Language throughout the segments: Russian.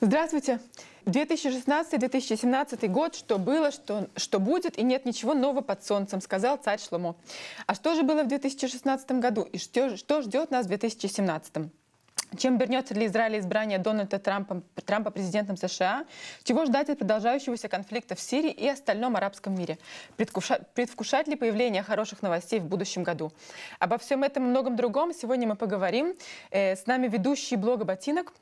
Здравствуйте. 2016-2017 год, что было, что, что будет, и нет ничего нового под солнцем, сказал царь Шломо. А что же было в 2016 году и что, что ждет нас в 2017? Чем вернется для Израиля избрание Дональда Трампа, Трампа президентом США? Чего ждать от продолжающегося конфликта в Сирии и остальном арабском мире? Предвкушать, предвкушать ли появление хороших новостей в будущем году? Обо всем этом и многом другом сегодня мы поговорим. Э, с нами ведущий блога «Ботинок»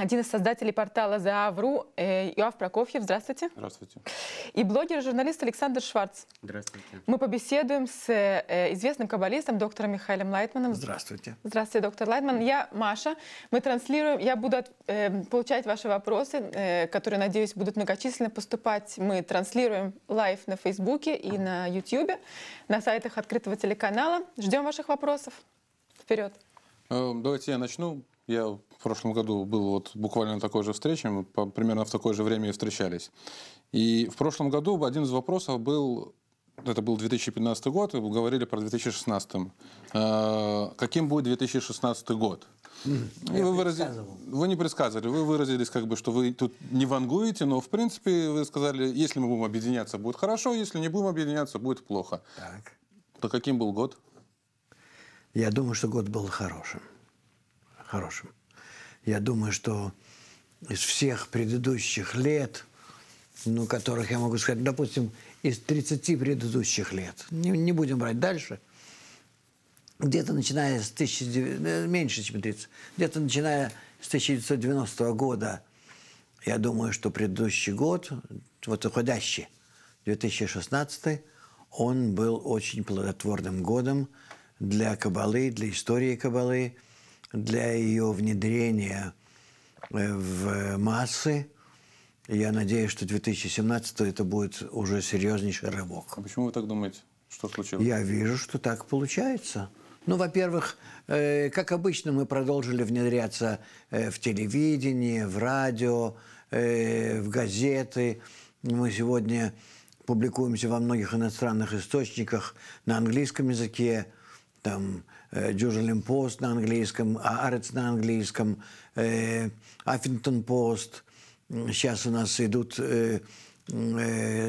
один из создателей портала «Заавру» э, Иоав Прокофьев. Здравствуйте. Здравствуйте. И блогер и журналист Александр Шварц. Здравствуйте. Мы побеседуем с э, э, известным каббалистом, доктором Михаилом Лайтманом. Здравствуйте. Здравствуйте, доктор Лайтман. Я Маша. Мы транслируем. Я буду получать ваши вопросы, которые, надеюсь, будут многочисленно поступать. Мы транслируем лайв на Фейсбуке и на Ютьюбе, на сайтах открытого телеканала. Ждем ваших вопросов. Вперед. Эм, давайте я начну. Я в прошлом году был вот буквально на такой же встрече, мы по, примерно в такое же время и встречались. И в прошлом году один из вопросов был, это был 2015 год, и говорили про 2016. Э, каким будет 2016 год? И вы, вырази... вы не предсказывали, вы выразились как бы, что вы тут не вангуете, но в принципе вы сказали, если мы будем объединяться, будет хорошо, если не будем объединяться, будет плохо. Так. То каким был год? Я думаю, что год был хорошим. Хорошим. Я думаю, что из всех предыдущих лет, ну, которых я могу сказать, допустим, из 30 предыдущих лет, не, не будем брать дальше, где-то начиная с 1900, э, меньше, чем 30, где-то начиная с 1990 года, я думаю, что предыдущий год, вот уходящий, 2016, он был очень плодотворным годом для Кабалы, для истории Кабалы – для ее внедрения э, в массы. Я надеюсь, что 2017 это будет уже серьезнейший рывок. А почему вы так думаете? Что случилось? Я вижу, что так получается. Ну, во-первых, э, как обычно, мы продолжили внедряться э, в телевидение, в радио, э, в газеты. Мы сегодня публикуемся во многих иностранных источниках на английском языке, там, Э, Jerusalem Post на английском, а Арец на английском, Аффингтон э, Пост. Сейчас у нас идут э,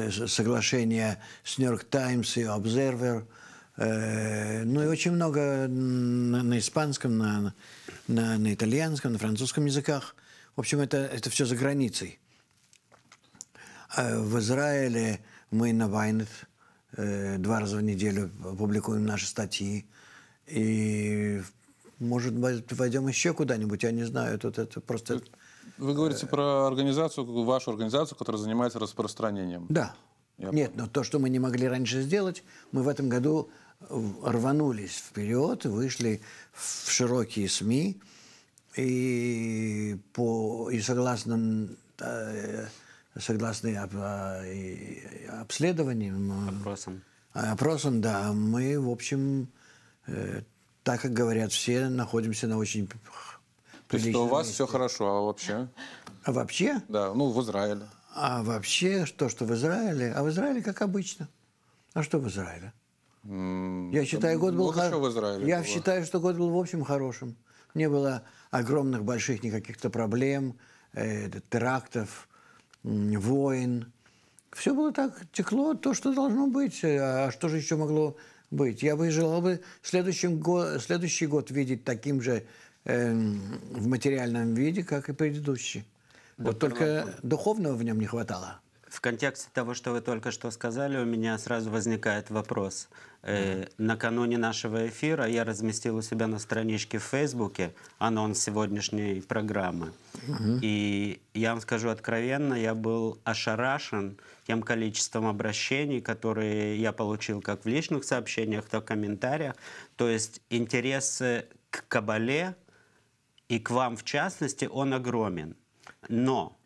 соглашения с Нью-Йорк Таймс и Observer. Ну и очень много на, на испанском, на, на, на итальянском, на французском языках. В общем, это, это все за границей. А в Израиле мы на Вайнет два раза в неделю публикуем наши статьи. И, может быть, пойдем еще куда-нибудь, я не знаю, тут это просто... Вы говорите про организацию, вашу организацию, которая занимается распространением. Да. Я Нет, но то, что мы не могли раньше сделать, мы в этом году рванулись вперед, вышли в широкие СМИ, и, по, и согласно, э, согласно э, обследованиям... Э, опросам. Опросам, да, мы, в общем, э, так как говорят все, находимся на очень То есть у вас месте. все хорошо, а вообще? А вообще? Да, ну в Израиле. А вообще, то, что в Израиле, а в Израиле как обычно. А что в Израиле? Mm, Я считаю, год был хорошим. Я было. считаю, что год был в общем хорошим. Не было огромных, больших никаких-то проблем, э, терактов, э, войн. Все было так, текло то, что должно быть. Э, а что же еще могло быть. Я бы желал бы следующим го следующий год видеть таким же э, в материальном виде, как и предыдущий. Доктор вот только Лапков. духовного в нем не хватало в контексте того, что вы только что сказали, у меня сразу возникает вопрос. Э, накануне нашего эфира я разместил у себя на страничке в Фейсбуке анонс сегодняшней программы. И я вам скажу откровенно, я был ошарашен тем количеством обращений, которые я получил как в личных сообщениях, так и в комментариях. То есть интересы к Кабале и к вам в частности, он огромен. Но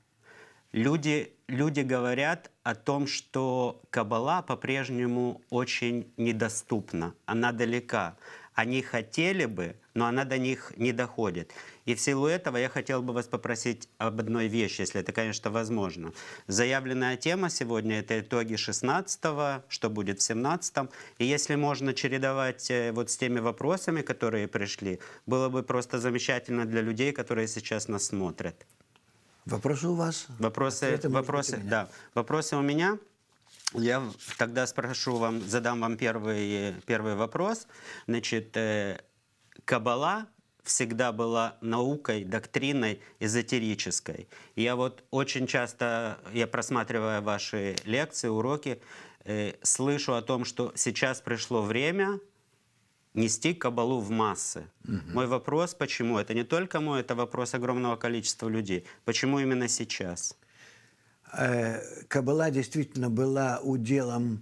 люди люди говорят о том, что Кабала по-прежнему очень недоступна, она далека. Они хотели бы, но она до них не доходит. И в силу этого я хотел бы вас попросить об одной вещи, если это, конечно, возможно. Заявленная тема сегодня – это итоги 16-го, что будет в 17-м. И если можно чередовать э, вот с теми вопросами, которые пришли, было бы просто замечательно для людей, которые сейчас нас смотрят. Вопросы у вас? Вопросы, вопросы, быть, да. Вопросы у меня. Я тогда спрошу вам, задам вам первый, первый вопрос. Значит, э, Кабала всегда была наукой, доктриной эзотерической. Я вот очень часто, я просматривая ваши лекции, уроки, э, слышу о том, что сейчас пришло время нести кабалу в массы. Угу. Мой вопрос, почему? Это не только мой, это вопрос огромного количества людей. Почему именно сейчас? Э, кабала действительно была уделом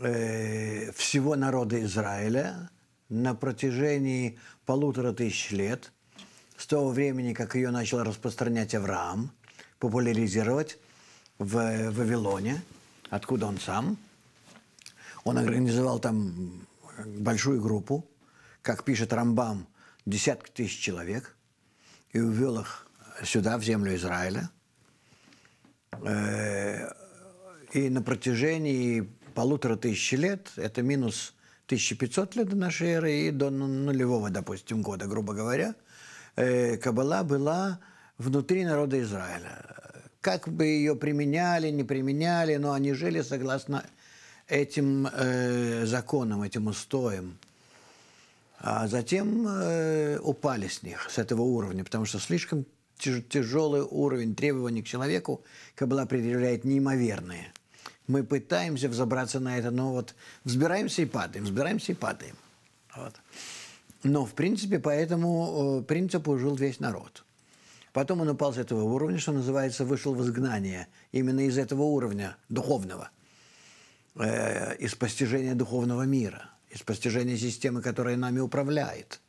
э, всего народа Израиля на протяжении полутора тысяч лет, с того времени, как ее начал распространять Авраам, популяризировать в Вавилоне, откуда он сам. Он организовал там большую группу, как пишет Рамбам, десятки тысяч человек, и увел их сюда, в землю Израиля. Э, и на протяжении полутора тысячи лет, это минус 1500 лет до нашей эры и до нулевого, допустим, года, грубо говоря, э, Кабала была внутри народа Израиля. Как бы ее применяли, не применяли, но они жили согласно этим э, законам, этим устоям. А затем э, упали с них, с этого уровня, потому что слишком тяж тяжелый уровень требований к человеку Каббала предъявляет неимоверные. Мы пытаемся взобраться на это, но вот взбираемся и падаем, взбираемся и падаем. Вот. Но, в принципе, по этому э, принципу жил весь народ. Потом он упал с этого уровня, что называется, вышел в изгнание именно из этого уровня духовного. Э, из постижения духовного мира, из постижения системы, которая нами управляет.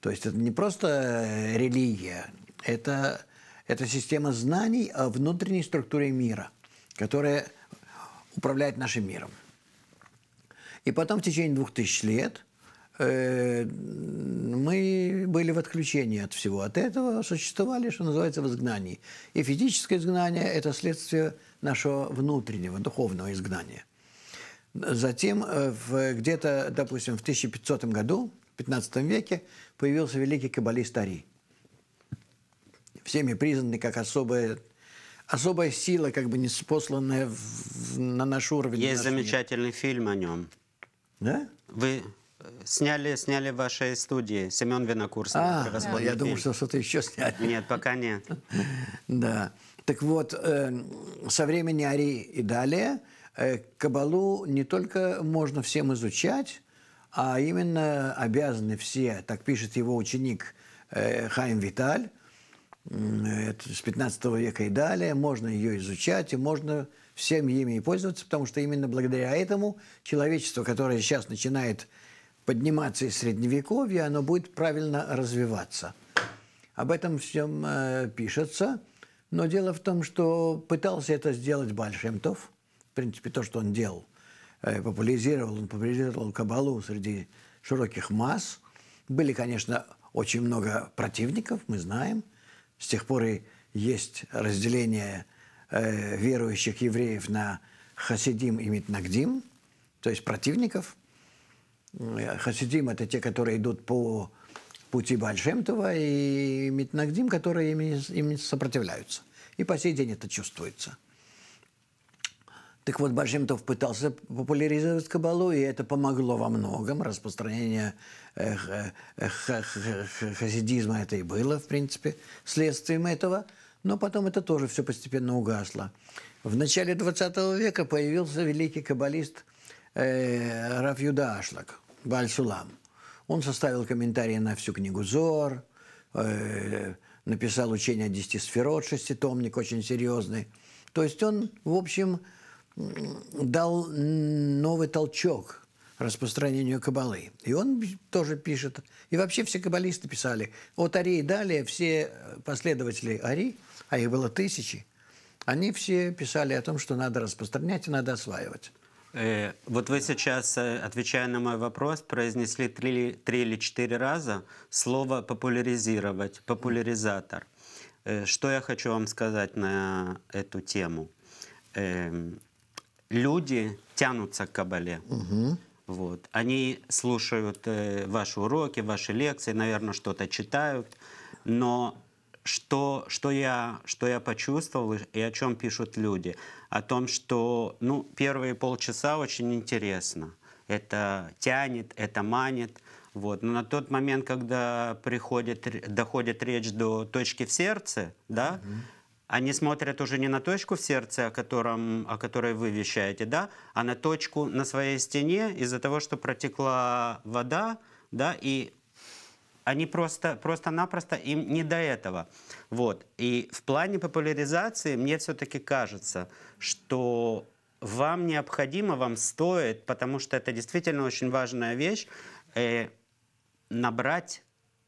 То есть это не просто э, религия, это, это система знаний о внутренней структуре мира, которая управляет нашим миром. И потом в течение двух тысяч лет э, мы были в отключении от всего. От этого существовали, что называется, в изгнании. И физическое изгнание – это следствие нашего внутреннего, духовного изгнания. Затем э, где-то, допустим, в 1500 году, в 15 веке, появился великий каббалист Ари. Всеми признанный как особая, особая сила, как бы не посланная в, на наш уровень. Есть наш замечательный мир. фильм о нем. Да? Вы э, Сняли, сняли в вашей студии. Семен Винокурский. А, да. я думал, что что-то еще сняли. Нет, пока нет. Да. Так вот, э, со времени Ари и далее Э, кабалу не только можно всем изучать, а именно обязаны все, так пишет его ученик э, Хайм Виталь, с 15 века и далее, можно ее изучать, и можно всем ими пользоваться, потому что именно благодаря этому человечество, которое сейчас начинает подниматься из Средневековья, оно будет правильно развиваться. Об этом всем э, пишется, но дело в том, что пытался это сделать Бальшемтов – в принципе, то, что он делал. Э, популяризировал, он популяризировал кабалу среди широких масс. Были, конечно, очень много противников, мы знаем. С тех пор и есть разделение э, верующих евреев на хасидим и митнагдим, то есть противников. Э, хасидим – это те, которые идут по пути Бальшемтова, и митнагдим, которые им, им сопротивляются. И по сей день это чувствуется – так вот, Башимтов пытался популяризировать кабалу, и это помогло во многом. Распространение э, э, хасидизма это и было, в принципе, следствием этого. Но потом это тоже все постепенно угасло. В начале 20 века появился великий каббалист э, Юда Ашлак, Баль Сулам. Он составил комментарии на всю книгу Зор, э, написал учение о десяти сферот, шеститомник очень серьезный. То есть он, в общем, дал новый толчок распространению кабалы. И он тоже пишет. И вообще все каббалисты писали. От арии далее все э, последователи Ари, а их было тысячи, они все писали о том, что надо распространять и надо осваивать. Э, вот вы сейчас, э, отвечая на мой вопрос, произнесли три, три или четыре раза слово «популяризировать», «популяризатор». Э, что я хочу вам сказать на эту тему? Э, люди тянутся к Кабале. Угу. Вот. Они слушают э, ваши уроки, ваши лекции, наверное, что-то читают, но что, что, я, что я почувствовал и о чем пишут люди? О том, что ну, первые полчаса очень интересно. Это тянет, это манит. Вот. Но на тот момент, когда приходит, доходит речь до точки в сердце, да, mm они смотрят уже не на точку в сердце, о, котором, о которой вы вещаете, да, а на точку на своей стене из-за того, что протекла вода, да, и они просто, просто-напросто им не до этого. Вот. И в плане популяризации мне все-таки кажется, что вам необходимо, вам стоит, потому что это действительно очень важная вещь, э, набрать,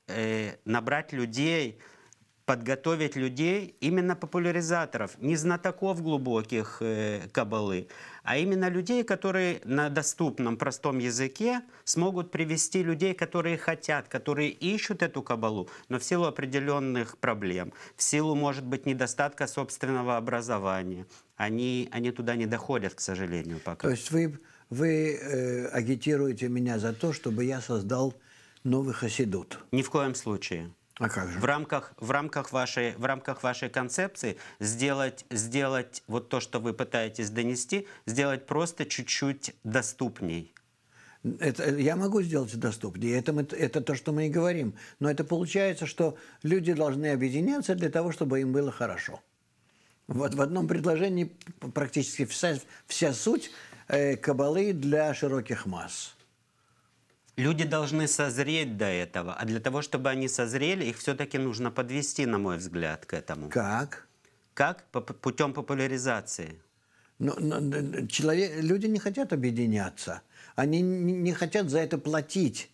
э, набрать людей, подготовить людей, именно популяризаторов, не знатоков глубоких э, кабалы, а именно людей, которые на доступном, простом языке смогут привести людей, которые хотят, которые ищут эту кабалу, но в силу определенных проблем, в силу, может быть, недостатка собственного образования. Они, они туда не доходят, к сожалению, пока. То есть вы, вы э, агитируете меня за то, чтобы я создал новых хасидут? Ни в коем случае. А как же? В рамках, в рамках, вашей, в рамках вашей концепции сделать, сделать вот то, что вы пытаетесь донести, сделать просто чуть-чуть доступней. Это, я могу сделать доступнее, это, это, это то, что мы и говорим. Но это получается, что люди должны объединяться для того, чтобы им было хорошо. Вот в одном предложении практически вся, вся суть э, кабалы для широких масс. Люди должны созреть до этого, а для того, чтобы они созрели, их все-таки нужно подвести, на мой взгляд, к этому. Как? Как? Путем популяризации. Но, но, человек, люди не хотят объединяться. Они не хотят за это платить.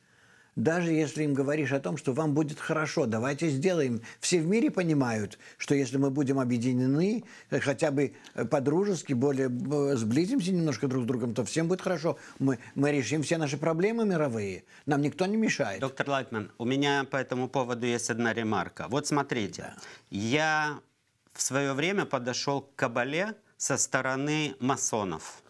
Даже если им говоришь о том, что вам будет хорошо, давайте сделаем. Все в мире понимают, что если мы будем объединены, э, хотя бы э, по-дружески, более э, сблизимся немножко друг с другом, то всем будет хорошо. Мы, мы решим все наши проблемы мировые. Нам никто не мешает. Доктор Лайтман, у меня по этому поводу есть одна ремарка. Вот смотрите, да. я в свое время подошел к Кабале со стороны масонов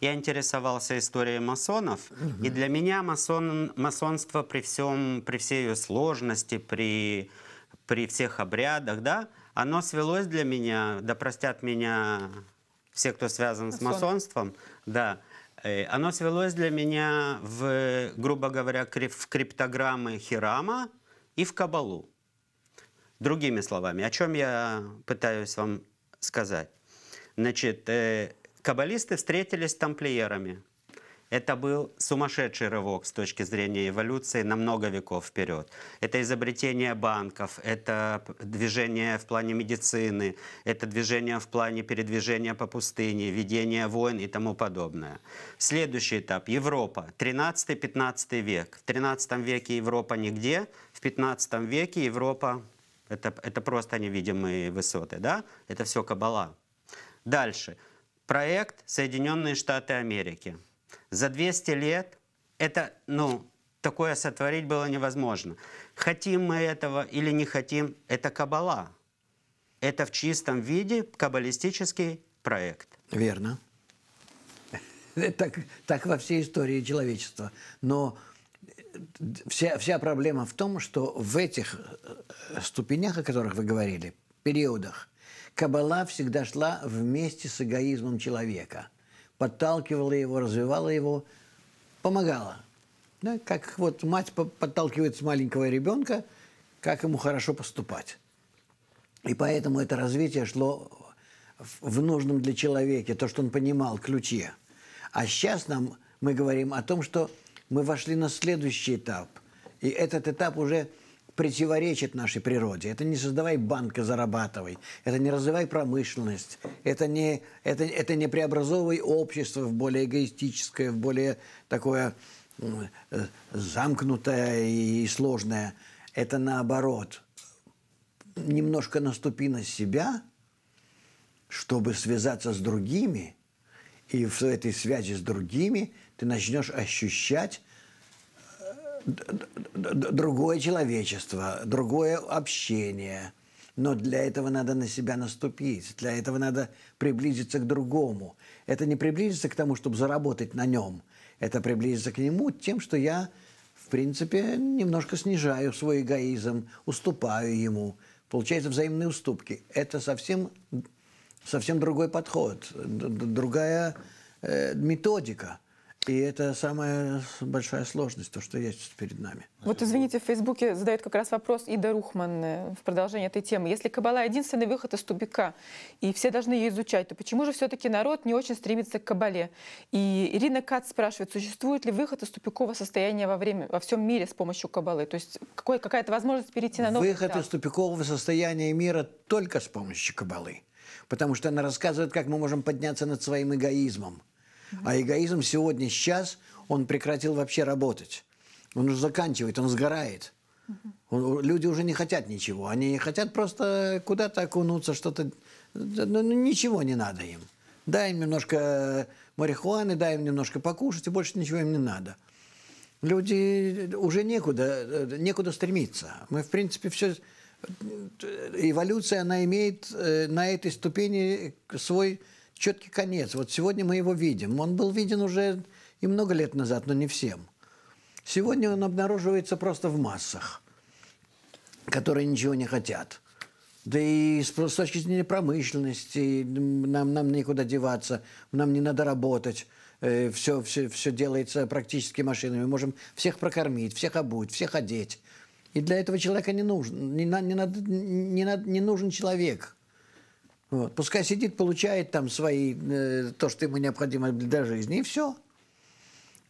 я интересовался историей масонов, угу. и для меня масон, масонство при, всем, при всей ее сложности, при, при всех обрядах, да, оно свелось для меня, да простят меня все, кто связан Масон. с масонством, да, э, оно свелось для меня в, грубо говоря, в криптограммы Хирама и в Кабалу. Другими словами, о чем я пытаюсь вам сказать. Значит, э, Каббалисты встретились с тамплиерами. Это был сумасшедший рывок с точки зрения эволюции на много веков вперед. Это изобретение банков, это движение в плане медицины, это движение в плане передвижения по пустыне, ведение войн и тому подобное. Следующий этап – Европа, 13-15 век. В 13 веке Европа нигде, в 15 веке Европа – это, это просто невидимые высоты, да? Это все кабала. Дальше – проект Соединенные Штаты Америки. За 200 лет это, ну, такое сотворить было невозможно. Хотим мы этого или не хотим, это кабала. Это в чистом виде каббалистический проект. Верно. Так, так во всей истории человечества. Но э, вся, вся проблема в том, что в этих э, ступенях, о которых вы говорили, периодах, Кабала всегда шла вместе с эгоизмом человека, подталкивала его, развивала его, помогала. Да, ну, как вот мать подталкивает с маленького ребенка, как ему хорошо поступать. И поэтому это развитие шло в нужном для человека, то, что он понимал, ключе. А сейчас нам мы говорим о том, что мы вошли на следующий этап. И этот этап уже – противоречит нашей природе. Это не создавай банк и зарабатывай. Это не развивай промышленность. Это не, это, это не преобразовывай общество в более эгоистическое, в более такое э, замкнутое и сложное. Это наоборот. Немножко наступи на себя, чтобы связаться с другими, и в этой связи с другими ты начнешь ощущать другое человечество, другое общение. Но для этого надо на себя наступить, для этого надо приблизиться к другому. Это не приблизиться к тому, чтобы заработать на нем, это приблизиться к нему тем, что я, в принципе, немножко снижаю свой эгоизм, уступаю ему. Получается взаимные уступки. Это совсем, совсем другой подход, другая э, методика – и это самая большая сложность, то, что есть перед нами. Вот, извините, в Фейсбуке задают как раз вопрос Ида Рухман в продолжение этой темы. Если Кабала единственный выход из тупика, и все должны ее изучать, то почему же все-таки народ не очень стремится к Кабале? И Ирина Кац спрашивает, существует ли выход из тупикового состояния во, время, во всем мире с помощью Кабалы? То есть какая-то возможность перейти на новый Выход этап? из тупикового состояния мира только с помощью Кабалы потому что она рассказывает, как мы можем подняться над своим эгоизмом, а эгоизм сегодня, сейчас, он прекратил вообще работать. Он уже заканчивает, он сгорает. Он, люди уже не хотят ничего. Они хотят просто куда-то окунуться, что-то... Ну, ну, ничего не надо им. Дай им немножко э, марихуаны, дай им немножко покушать, и больше ничего им не надо. Люди э, уже некуда, э, некуда стремиться. Мы, в принципе, все... Эволюция, она имеет на этой ступени свой четкий конец. Вот сегодня мы его видим. Он был виден уже и много лет назад, но не всем. Сегодня он обнаруживается просто в массах, которые ничего не хотят. Да и с, с точки зрения промышленности нам, нам некуда деваться, нам не надо работать. все, э, все, все делается практически машинами. Мы можем всех прокормить, всех обуть, всех одеть. И для этого человека не нужен, не, не, не, не нужен человек – вот. Пускай сидит, получает там свои, э, то, что ему необходимо для жизни, и все.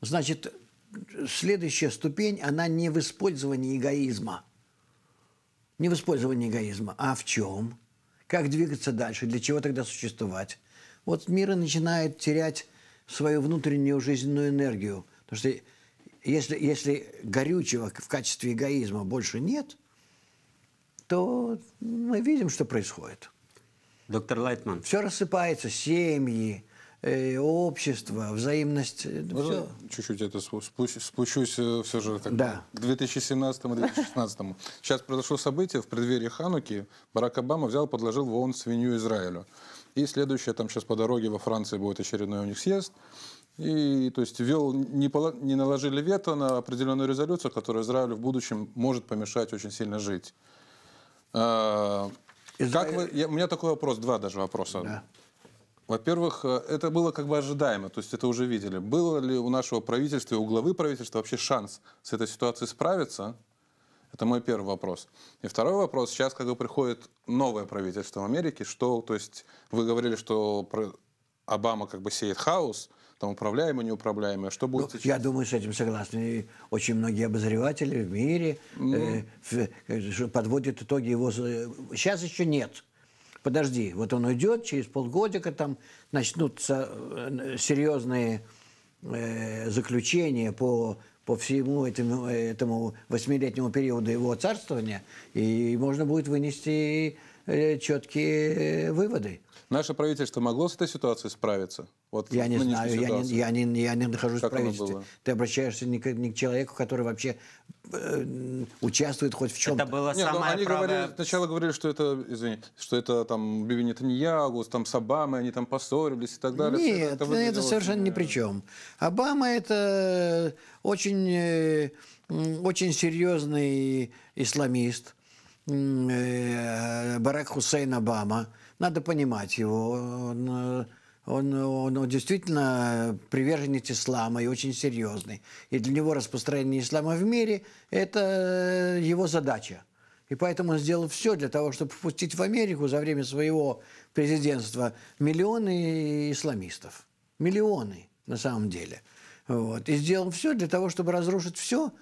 Значит, следующая ступень, она не в использовании эгоизма. Не в использовании эгоизма, а в чем? Как двигаться дальше? Для чего тогда существовать? Вот мир начинает терять свою внутреннюю жизненную энергию. Потому что если, если горючего в качестве эгоизма больше нет, то мы видим, что происходит – Доктор Лайтман. Все рассыпается, семьи, э, общество, взаимность. Э, чуть-чуть это спущусь, спущусь э, все же так, да. к 2017 2016. Сейчас произошло событие в преддверии Хануки. Барак Обама взял, подложил в ООН свинью Израилю. И следующее, там сейчас по дороге во Франции будет очередной у них съезд. И, то есть, вел, не, поло, не наложили вето на определенную резолюцию, которая Израилю в будущем может помешать очень сильно жить. А, как вы... Я... У меня такой вопрос, два даже вопроса. Да. Во-первых, э, это было как бы ожидаемо, то есть это уже видели. Было ли у нашего правительства, у главы правительства вообще шанс с этой ситуацией справиться? Это мой первый вопрос. И второй вопрос. Сейчас когда приходит новое правительство в Америке. Что, то есть вы говорили, что Обама как бы сеет хаос там управляемые, неуправляемые, а что будет ну, сейчас? Я думаю, с этим согласны очень многие обозреватели в мире, mm. э, подводят итоги его... Сейчас еще нет. Подожди, вот он уйдет, через полгодика там начнутся э, серьезные э, заключения по по всему этому, этому восьмилетнему периоду его царствования, и можно будет вынести э, четкие э, выводы. Наше правительство могло с этой ситуацией справиться? Вот я не знаю, я не, я, не, я не нахожусь как в правительстве. Ты обращаешься не к, не к человеку, который вообще э, участвует хоть в чем-то. Это было Нет, ну, самое они правое... говорили, сначала говорили, что это, извини, что это там Биби Нетаньягу, там с Обамой, они там поссорились и так далее. Нет, это, это, это совершенно не при э, чем. Обама это э, очень, э, очень серьезный исламист. Барак Хусейн Обама – надо понимать его. Он, э, он, он, он действительно приверженец ислама и очень серьезный. И для него распространение ислама в мире – это э, его задача. И поэтому он сделал все для того, чтобы впустить в Америку за время своего президентства миллионы исламистов. Миллионы на самом деле. Вот. И сделал все для того, чтобы разрушить все,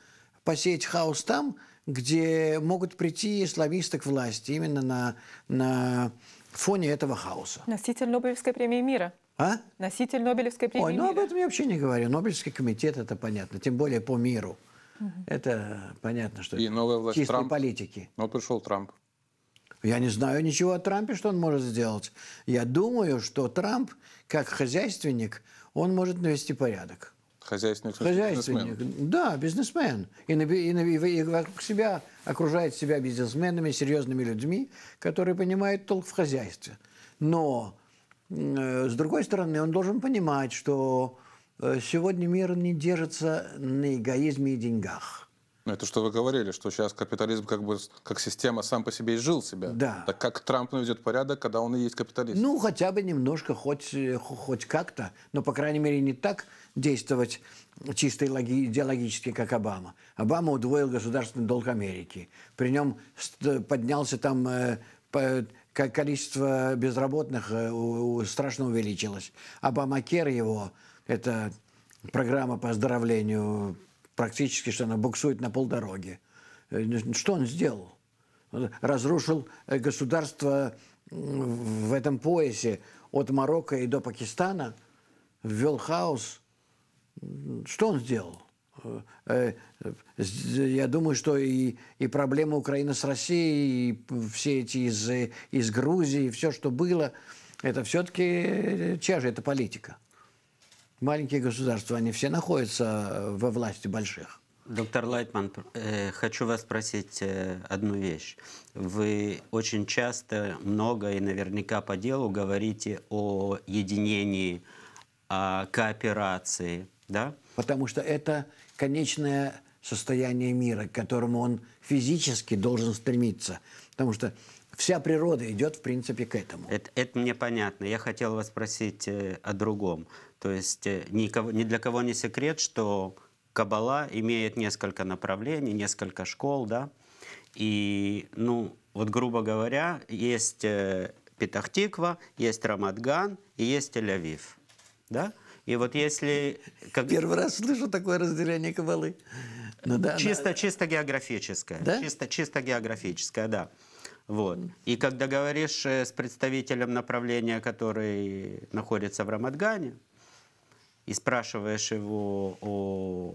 посеять хаос там, где могут прийти исламисты к власти, именно на, на фоне этого хаоса. Носитель Нобелевской премии мира. А? Носитель Нобелевской премии Ой, ну мира. об этом я вообще не говорю. Нобелевский комитет, это понятно. Тем более по миру. Угу. Это понятно, что И новая власть чистой Трамп. политики. Но ну, пришел Трамп. Я не знаю ничего о Трампе, что он может сделать. Я думаю, что Трамп, как хозяйственник, он может навести порядок. Хозяйственник, Хозяйственник. бизнесмен. Да, бизнесмен. И, и, и, и вокруг себя окружает себя бизнесменами, серьезными людьми, которые понимают толк в хозяйстве. Но, э, с другой стороны, он должен понимать, что э, сегодня мир не держится на эгоизме и деньгах. Ну, это что вы говорили, что сейчас капитализм как бы как система сам по себе изжил себя. Да. Так как Трамп наведет порядок, когда он и есть капиталист? Ну, хотя бы немножко, хоть, э, хоть как-то, но, по крайней мере, не так действовать чисто идеологически, как Обама. Обама удвоил государственный долг Америки. При нем поднялся там э, количество безработных э, страшно увеличилось. Обама кер его, это программа по оздоровлению практически, что она буксует на полдороге. Э, ну, что он сделал? разрушил э, государство в этом поясе от Марокко и до Пакистана, ввел хаос. Что он сделал? Э, я думаю, что и, и проблема Украины с Россией, и все эти из, из Грузии, все, что было, это все-таки чья же это политика? маленькие государства, они все находятся э, во власти больших. Доктор Лайтман, э, хочу вас спросить э, одну вещь. Вы очень часто, много и наверняка по делу говорите о единении, о кооперации, да? Потому что это конечное состояние мира, к которому он физически должен стремиться. Потому что вся природа идет, в принципе, к этому. Это, это мне понятно. Я хотел вас спросить э, о другом. То есть э, никого, ни для кого не секрет, что Кабала имеет несколько направлений, несколько школ, да. И, ну, вот грубо говоря, есть э, Петахтиква, есть Рамадган и есть Тель-Авив, да. И вот если... Как... Первый раз слышу такое разделение кабалы. Ну, да, чисто, она... чисто географическое. Да? Чисто, чисто географическое, да. Вот. И когда говоришь э, с представителем направления, который находится в Рамадгане, и спрашиваешь его о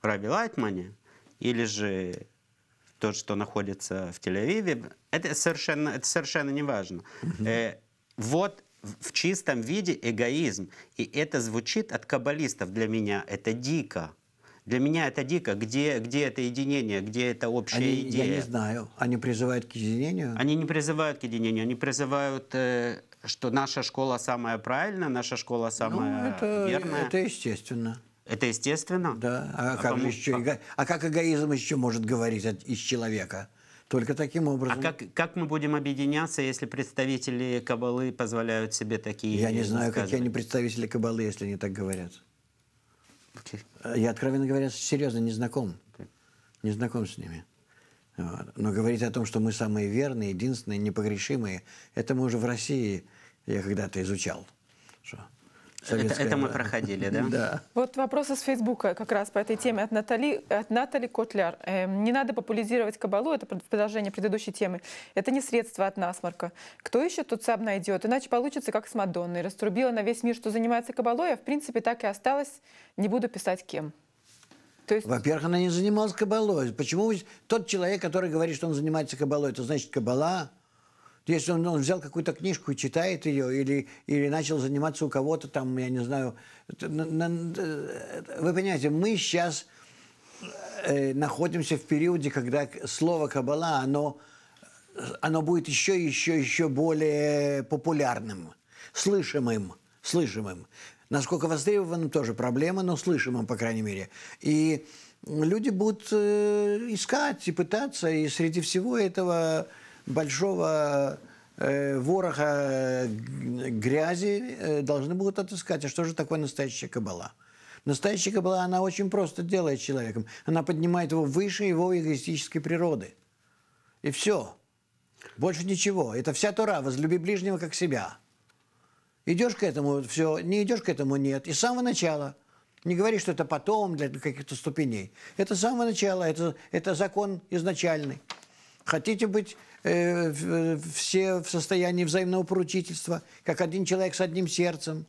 Раби Лайтмане или же то, что находится в Тель-Авиве, это совершенно, это совершенно не важно. Mm-hmm. Э, вот в чистом виде эгоизм. И это звучит от каббалистов для меня. Это дико. Для меня это дико. Где, где это единение? Где это общая они, идея? Я не знаю. Они призывают к единению? Они не призывают к единению. Они призывают э, что наша школа самая правильная, наша школа ну, самая ну, это, верная. Это естественно. Это естественно? Да. А, а, как, потому... еще, а как эгоизм еще может говорить от, из человека? Только таким а образом. А как, как мы будем объединяться, если представители Кабалы позволяют себе такие... Я не знаю, какие они представители Кабалы, если они так говорят. Okay. Я, откровенно говоря, серьезно не знаком. Okay. Не знаком с ними. А, но говорить о том, что мы самые верные, единственные, непогрешимые, это мы уже в России, я когда-то изучал. Что Советская, это, это мы проходили, да? Да. Вот вопрос из Фейсбука как раз по этой теме от Натали, от Натали Котляр. Эм, не надо популяризировать кабалу, это продолжение предыдущей темы. Это не средство от насморка. Кто еще тут сам найдет? Иначе получится как с Мадонной. Раструбила на весь мир, что занимается кабалой, а в принципе так и осталось. Не буду писать кем есть... Во-первых, она не занималась кабалой. Почему тот человек, который говорит, что он занимается кабалой, это значит кабала? Если он, он взял какую-то книжку и читает ее, или, или начал заниматься у кого-то там, я не знаю. Э, вы понимаете, мы сейчас э, находимся в периоде, когда слово кабала, оно, оно будет еще, еще, еще более популярным, слышимым, слышимым. Насколько востребованным тоже проблема, но слышимым, по крайней мере. И люди будут э, искать и пытаться, и среди всего этого большого э, вороха э, грязи должны будут отыскать, а что же такое настоящая кабала? Настоящая кабала, она очень просто делает человеком. Она поднимает его выше его эгоистической природы. И все. Больше ничего. Это вся Тора. Возлюби ближнего, как себя. Идешь к этому, все, не идешь к этому, нет. И с самого начала. Не говори, что это потом, для каких-то ступеней. Это с самого начала, это, это закон изначальный. Хотите быть э, все в состоянии взаимного поручительства, как один человек с одним сердцем,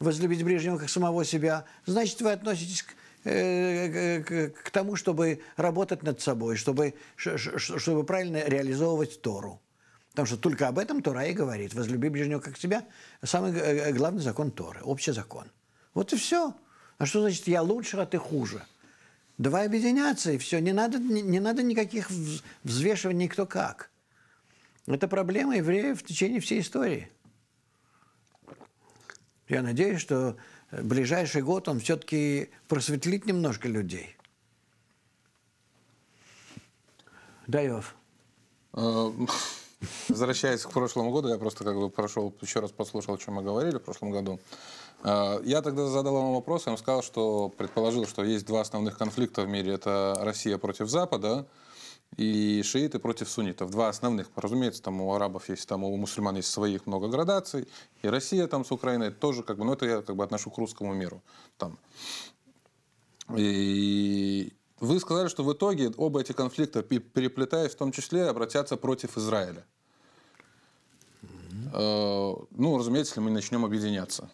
возлюбить ближнего как самого себя, значит, вы относитесь к, э, к, тому, чтобы работать над собой, чтобы, ш, ш, чтобы правильно реализовывать Тору. Потому что только об этом Тора и говорит. Возлюби ближнего как себя. Самый э, э, главный закон Торы, общий закон. Вот и все. А что значит я лучше, а ты хуже? Давай объединяться, и все. Не надо, не, не надо никаких взвешиваний кто как. Это проблема евреев в течение всей истории. Я надеюсь, что ближайший год он все-таки просветлит немножко людей. Даев. Эм, um... Возвращаясь к прошлому году, я просто как бы прошел, еще раз послушал, о чем мы говорили в прошлом году. А, я тогда задал вам вопрос, я вам сказал, что предположил, что есть два основных конфликта в мире. Это Россия против Запада, и шииты против суннитов. Два основных. Разумеется, там у арабов есть, там у мусульман есть своих много градаций. И Россия там с Украиной тоже, как бы, ну это я как бы отношу к русскому миру. Там. И вы сказали, что в итоге оба эти конфликта, переплетаясь в том числе, обратятся против Израиля. Э, ну, разумеется, если мы начнем объединяться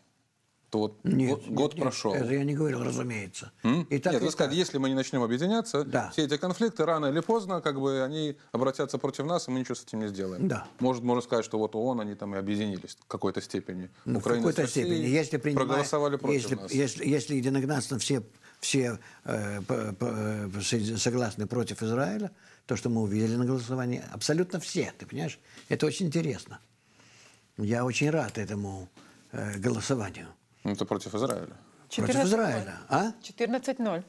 то вот нет, год, нет, год нет, прошел. Это я не говорил, разумеется. М? И так, нет, и так. сказать, если мы не начнем объединяться, да. все эти конфликты рано или поздно, как бы они обратятся против нас, и мы ничего с этим не сделаем. Да. Может, можно сказать, что вот ООН, они там и объединились в какой-то степени. Ну, Украина в какой-то степени. Если принимая, проголосовали против если, нас. Если, если единогласно все, все э, э согласны против Израиля, то, что мы увидели на голосовании, абсолютно все, ты понимаешь? Это очень интересно. Я очень рад этому э, голосованию. Ну, это против Израиля. 14 против Израиля, а? 14-0.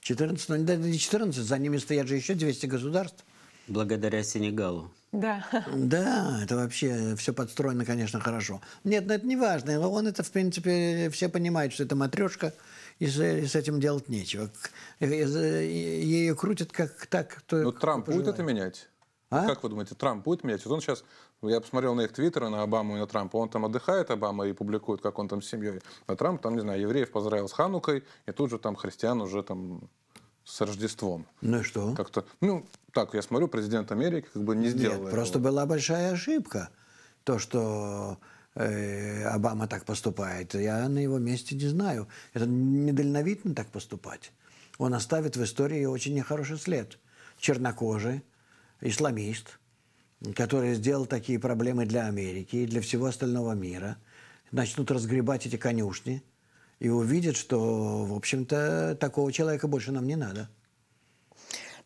14, да, не 14, за ними стоят же еще 200 государств. Благодаря Сенегалу. Да. Да, это вообще все подстроено, конечно, хорошо. Нет, но ну, это не важно. Он это, в принципе, все понимают, что это матрешка, и с, и с этим делать нечего. Э, э, э, Ее крутят как так, кто Ну, Трамп будет это менять? А? Как вы думаете, Трамп будет менять? Вот он сейчас ну, я посмотрел на их твиттеры, на Обаму и на Трампа. Он там отдыхает, Обама, и публикует, как он там с семьей. А Трамп там, не знаю, евреев поздравил с Ханукой, и тут же там христиан уже там с Рождеством. Ну и что? Как-то, ну, так, я смотрю, президент Америки как бы не сделал Нет, этого. просто была большая ошибка. То, что э, Обама так поступает, я на его месте не знаю. Это недальновидно так поступать. Он оставит в истории очень нехороший след. Чернокожий, исламист – который сделал такие проблемы для Америки и для всего остального мира, начнут разгребать эти конюшни и увидят, что, в общем-то, такого человека больше нам не надо.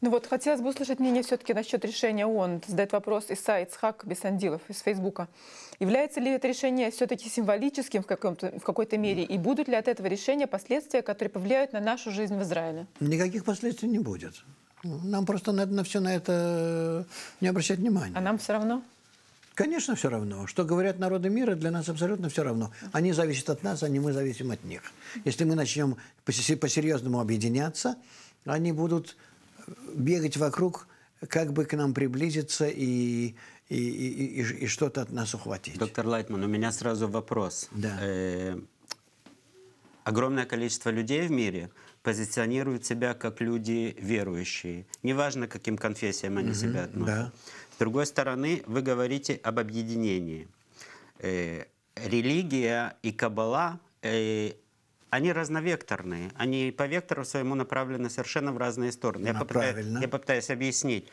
Ну вот, хотелось бы услышать мнение все-таки насчет решения ООН. Задает вопрос Иса Ицхак Бесандилов из Фейсбука. Является ли это решение все-таки символическим в, в какой-то мере? И будут ли от этого решения последствия, которые повлияют на нашу жизнь в Израиле? Никаких последствий не будет. Нам просто надо на все на это э, не обращать внимания. А нам все равно? Конечно, все равно. Что говорят народы мира, для нас абсолютно все равно. Они зависят от нас, а не мы зависим от них. Если мы начнем по-серьезному объединяться, они будут э, бегать вокруг, как бы к нам приблизиться и, и, и, и, и что-то от нас ухватить. Доктор Лайтман, у меня сразу вопрос. Да. Э -э огромное количество людей в мире – позиционируют себя как люди верующие. Неважно, каким конфессиям они угу, себя относят. Да. С другой стороны, вы говорите об объединении. Э, религия и каббала э, они разновекторные, они по вектору своему направлены совершенно в разные стороны. Я, ну, попытаюсь, я попытаюсь объяснить.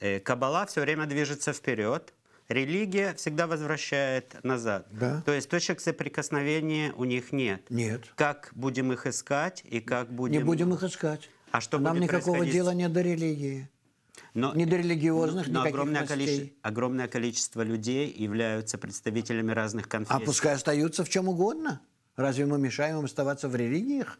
Э, каббала все время движется вперед, религия всегда возвращает назад. Да. То есть точек соприкосновения у них нет. Нет. Как будем их искать и как будем... Не будем их искать. А что Нам будет никакого дела нет до религии. Но, не до религиозных но никаких огромное мастей. огромное количество людей являются представителями разных конфессий. А пускай остаются в чем угодно. Разве мы мешаем им оставаться в религиях?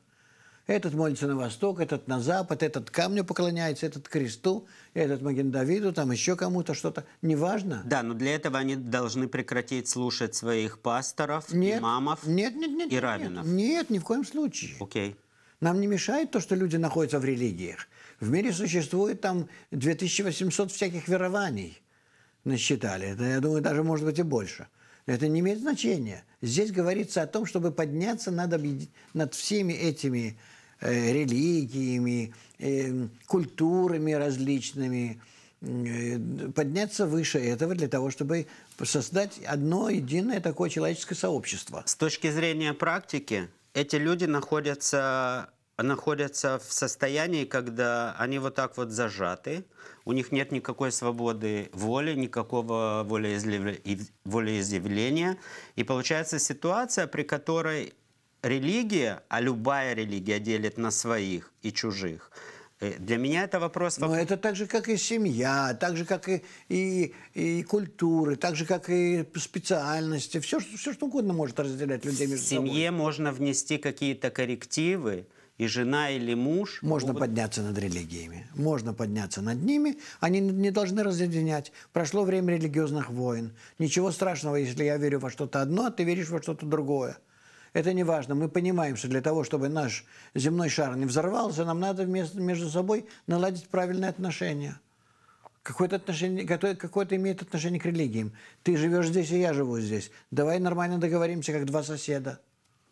Этот молится на восток, этот на запад, этот камню поклоняется, этот кресту, этот Маген там еще кому-то что-то. Неважно. Да, но для этого они должны прекратить слушать своих пасторов, нет, имамов нет, нет, нет, и нет, Нет, нет, ни в коем случае. Окей. Нам не мешает то, что люди находятся в религиях. В мире существует там 2800 всяких верований, насчитали. Это, я думаю, даже может быть и больше. Это не имеет значения. Здесь говорится о том, чтобы подняться надо объед... над всеми этими Э, религиями, э, культурами различными, э, подняться выше этого для того, чтобы создать одно единое такое человеческое сообщество. С точки зрения практики, эти люди находятся находятся в состоянии, когда они вот так вот зажаты, у них нет никакой свободы воли, никакого волеизъявления. И получается ситуация, при которой религия, а любая религия делит на своих и чужих. Э, для меня это вопрос... Но это так же, как и семья, так же, как и, и, и культуры, так же, как и специальности. Все, все что угодно может разделять людей между собой. В семье собой. можно внести какие-то коррективы, и жена или муж... Можно могут... подняться над религиями. Можно подняться над ними. Они не должны разъединять. Прошло время религиозных войн. Ничего страшного, если я верю во что-то одно, а ты веришь во что-то другое. Это не важно. Мы понимаем, что для того, чтобы наш земной шар не взорвался, нам надо вместо, между собой наладить правильные отношения. Какое-то отношение, какое-то имеет отношение к религиям. Ты живешь здесь, и я живу здесь. Давай нормально договоримся, как два соседа.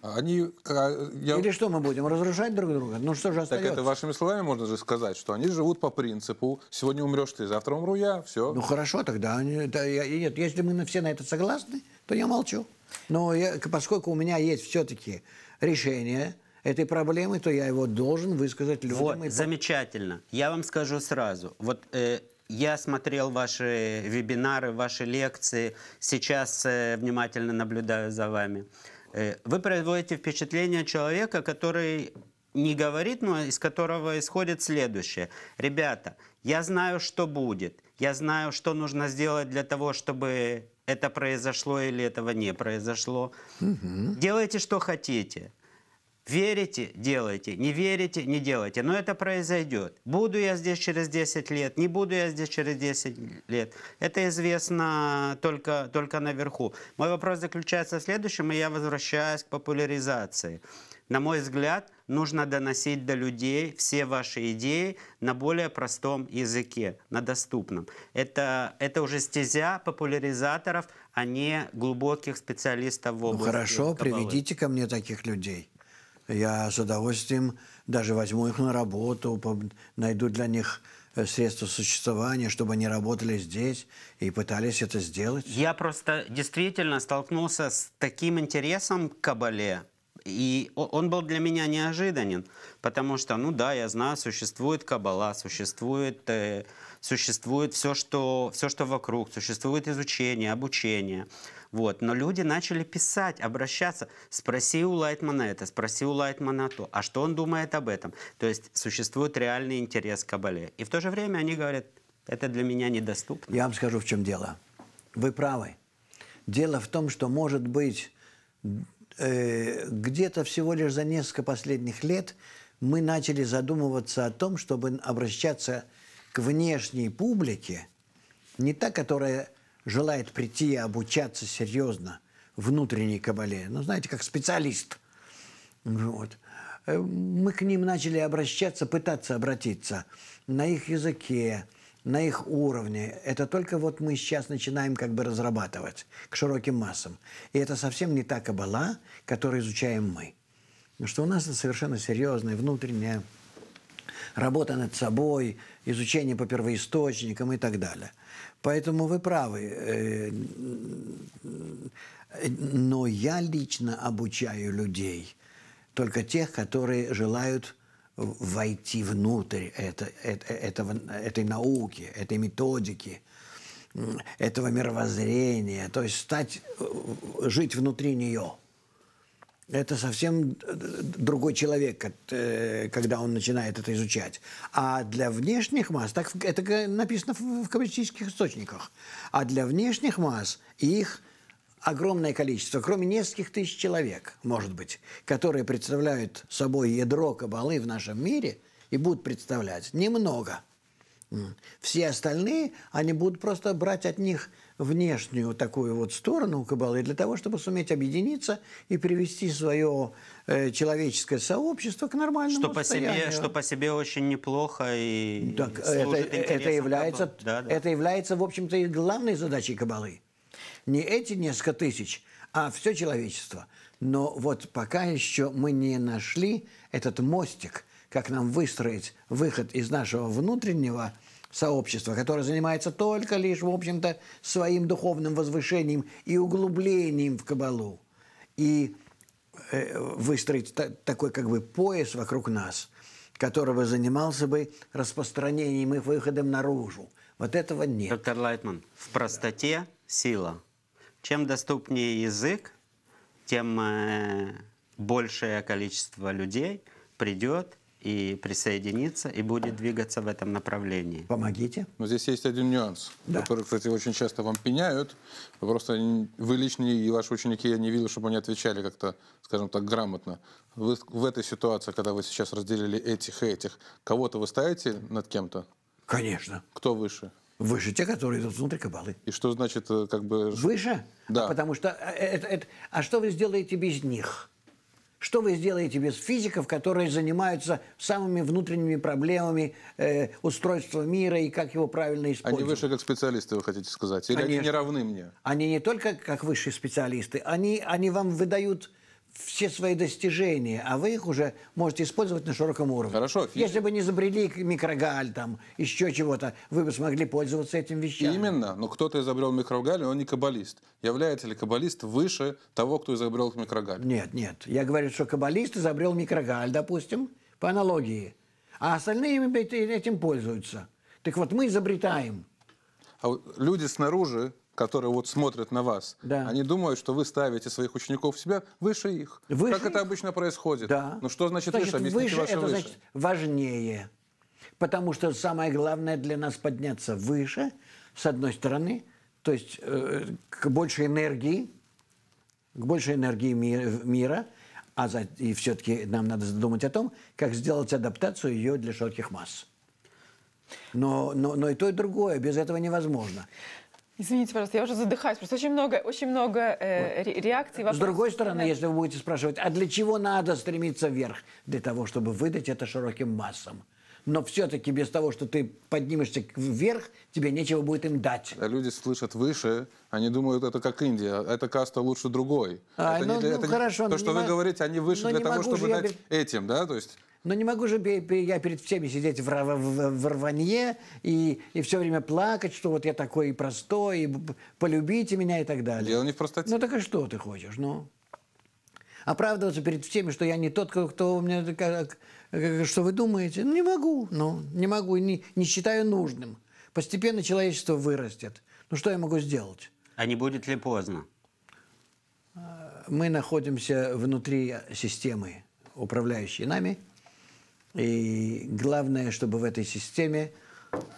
Они, а, я... Или что мы будем разрушать друг друга? Ну что же остается? Так это вашими словами можно же сказать, что они живут по принципу сегодня умрешь ты, завтра умру я, все. Ну хорошо, тогда они, да, я, нет, если мы все на это согласны, то я молчу. Но я, поскольку у меня есть все-таки решение этой проблемы, то я его должен высказать людям. Вот, и... замечательно. Я вам скажу сразу. Вот э, я смотрел ваши вебинары, ваши лекции. Сейчас э, внимательно наблюдаю за вами. Э, вы производите впечатление человека, который не говорит, но из которого исходит следующее. Ребята, я знаю, что будет. Я знаю, что нужно сделать для того, чтобы это произошло или этого не произошло. Угу. Делайте, что хотите. Верите – делайте, не верите – не делайте. Но это произойдет. Буду я здесь через 10 лет, не буду я здесь через 10 лет. Это известно только, только наверху. Мой вопрос заключается в следующем, и я возвращаюсь к популяризации. На мой взгляд, нужно доносить до людей все ваши идеи на более простом языке, на доступном. Это, это уже стезя популяризаторов, а не глубоких специалистов в ну, области. Ну хорошо, кабалы. приведите ко мне таких людей. Я с удовольствием даже возьму их на работу, найду для них э, средства существования, чтобы они работали здесь и пытались это сделать? Я просто действительно столкнулся с таким интересом к Кабале, и он был для меня неожиданен, потому что, ну да, я знаю, существует кабала, существует, э, существует все, что, все, что вокруг, существует изучение, обучение. Вот. Но люди начали писать, обращаться. Спроси у Лайтмана это, спроси у Лайтмана то. А что он думает об этом? То есть существует реальный интерес к Кабале. И в то же время они говорят, это для меня недоступно. Я вам скажу, в чем дело. Вы правы. Дело в том, что, может быть, Э, где-то всего лишь за несколько последних лет мы начали задумываться о том, чтобы обращаться к внешней публике, не та, которая желает прийти и обучаться серьезно внутренней кабале, Но знаете, как специалист. Вот. Э, мы к ним начали обращаться, пытаться обратиться на их языке, на их уровне. Это только вот мы сейчас начинаем как бы разрабатывать к широким массам. И это совсем не та кабала, которую изучаем мы. Потому что у нас это совершенно серьезная внутренняя работа над собой, изучение по первоисточникам и так далее. Поэтому вы правы. Э, но я лично обучаю людей, только тех, которые желают войти внутрь это, это, этого, этой науки, этой методики, этого мировоззрения, то есть стать, э, жить внутри нее. Это совсем другой человек, э, когда он начинает это изучать. А для внешних масс, так это написано в каббалистических источниках, а для внешних масс их – огромное количество, кроме нескольких тысяч человек, может быть, которые представляют собой ядро кабалы в нашем мире и будут представлять, немного. Все остальные, они будут просто брать от них внешнюю такую вот сторону кабалы для того, чтобы суметь объединиться и привести свое э, человеческое сообщество к нормальному что состоянию. По себе, что по себе очень неплохо и так, э, это, это является, кабал. да, да. это является, в общем-то, и главной задачей кабалы не эти несколько тысяч, а все человечество. Но вот пока еще мы не нашли этот мостик, как нам выстроить выход из нашего внутреннего сообщества, которое занимается только лишь, в общем-то, своим духовным возвышением и углублением в кабалу. И э, выстроить такой как бы пояс вокруг нас, которого занимался бы распространением и выходом наружу. Вот этого нет. Доктор Лайтман, в простоте сила – чем доступнее язык, тем э, большее количество людей придет и присоединится и будет двигаться в этом направлении. Помогите. Но здесь есть один нюанс, да. который, кстати, очень часто вам пеняют. просто вы лично и ваши ученики, я не видел, чтобы они отвечали как-то, скажем так, грамотно. Вы в этой ситуации, когда вы сейчас разделили этих и этих, кого-то вы ставите над кем-то? Конечно. Кто выше? Выше те, которые идут внутрь кабалы. И что значит э, как бы... Выше? Да. А потому что... Э, э, это, это, а что вы сделаете без них? Что вы сделаете без физиков, которые занимаются самыми внутренними проблемами э, устройства мира и как его правильно использовать? Они выше как специалисты, вы хотите сказать? Или Конечно. они не равны мне? Они не только как высшие специалисты, они, они вам выдают все свои достижения, а вы их уже можете использовать на широком уровне. Хорошо. Фи... Если бы не изобрели микрогаль, там, еще чего-то, вы бы смогли пользоваться этим вещами. Именно, но кто-то изобрел микрогаль, он не каббалист. Является ли каббалист выше того, кто изобрел микрогаль? Нет, нет. Я говорю, что каббалист изобрел микрогаль, допустим, по аналогии. А остальные этим пользуются. Так вот, мы изобретаем. А люди снаружи которые вот смотрят на вас, да. они думают, что вы ставите своих учеников в себя выше их. Выше как их? это обычно происходит. Да. Ну что значит, значит выше? Объясните выше, ваше это выше. Значит, важнее. Потому что самое главное для нас подняться выше, с одной стороны, то есть э, к большей энергии, к большей энергии ми мира, а за, и все-таки нам надо задумать о том, как сделать адаптацию ее для широких масс. Но, но, но и то, и другое, без этого невозможно. Извините, пожалуйста, я уже задыхаюсь. Просто очень много, очень много э, реакций. Вопросов. С другой стороны, если вы будете спрашивать, а для чего надо стремиться вверх? Для того, чтобы выдать это широким массам. Но все-таки без того, что ты поднимешься вверх, тебе нечего будет им дать. Люди слышат выше, они думают, это как Индия, эта каста лучше другой. А, это ну, не, ну, ну это хорошо, не, то, ну, что не вы говорите, они выше ну, для того, чтобы дать я... этим, да? То есть но не могу же я перед всеми сидеть в, в, в рванье и, и все время плакать, что вот я такой простой, и полюбите меня и так далее. Дело не в простоте. Ну так а что ты хочешь, ну? Оправдываться перед всеми, что я не тот, кто у меня... что вы думаете? Ну, не могу, ну, не могу, не, не считаю нужным. Постепенно человечество вырастет. Ну, что я могу сделать? А не будет ли поздно? А, мы находимся внутри системы, управляющей нами – и главное, чтобы в этой системе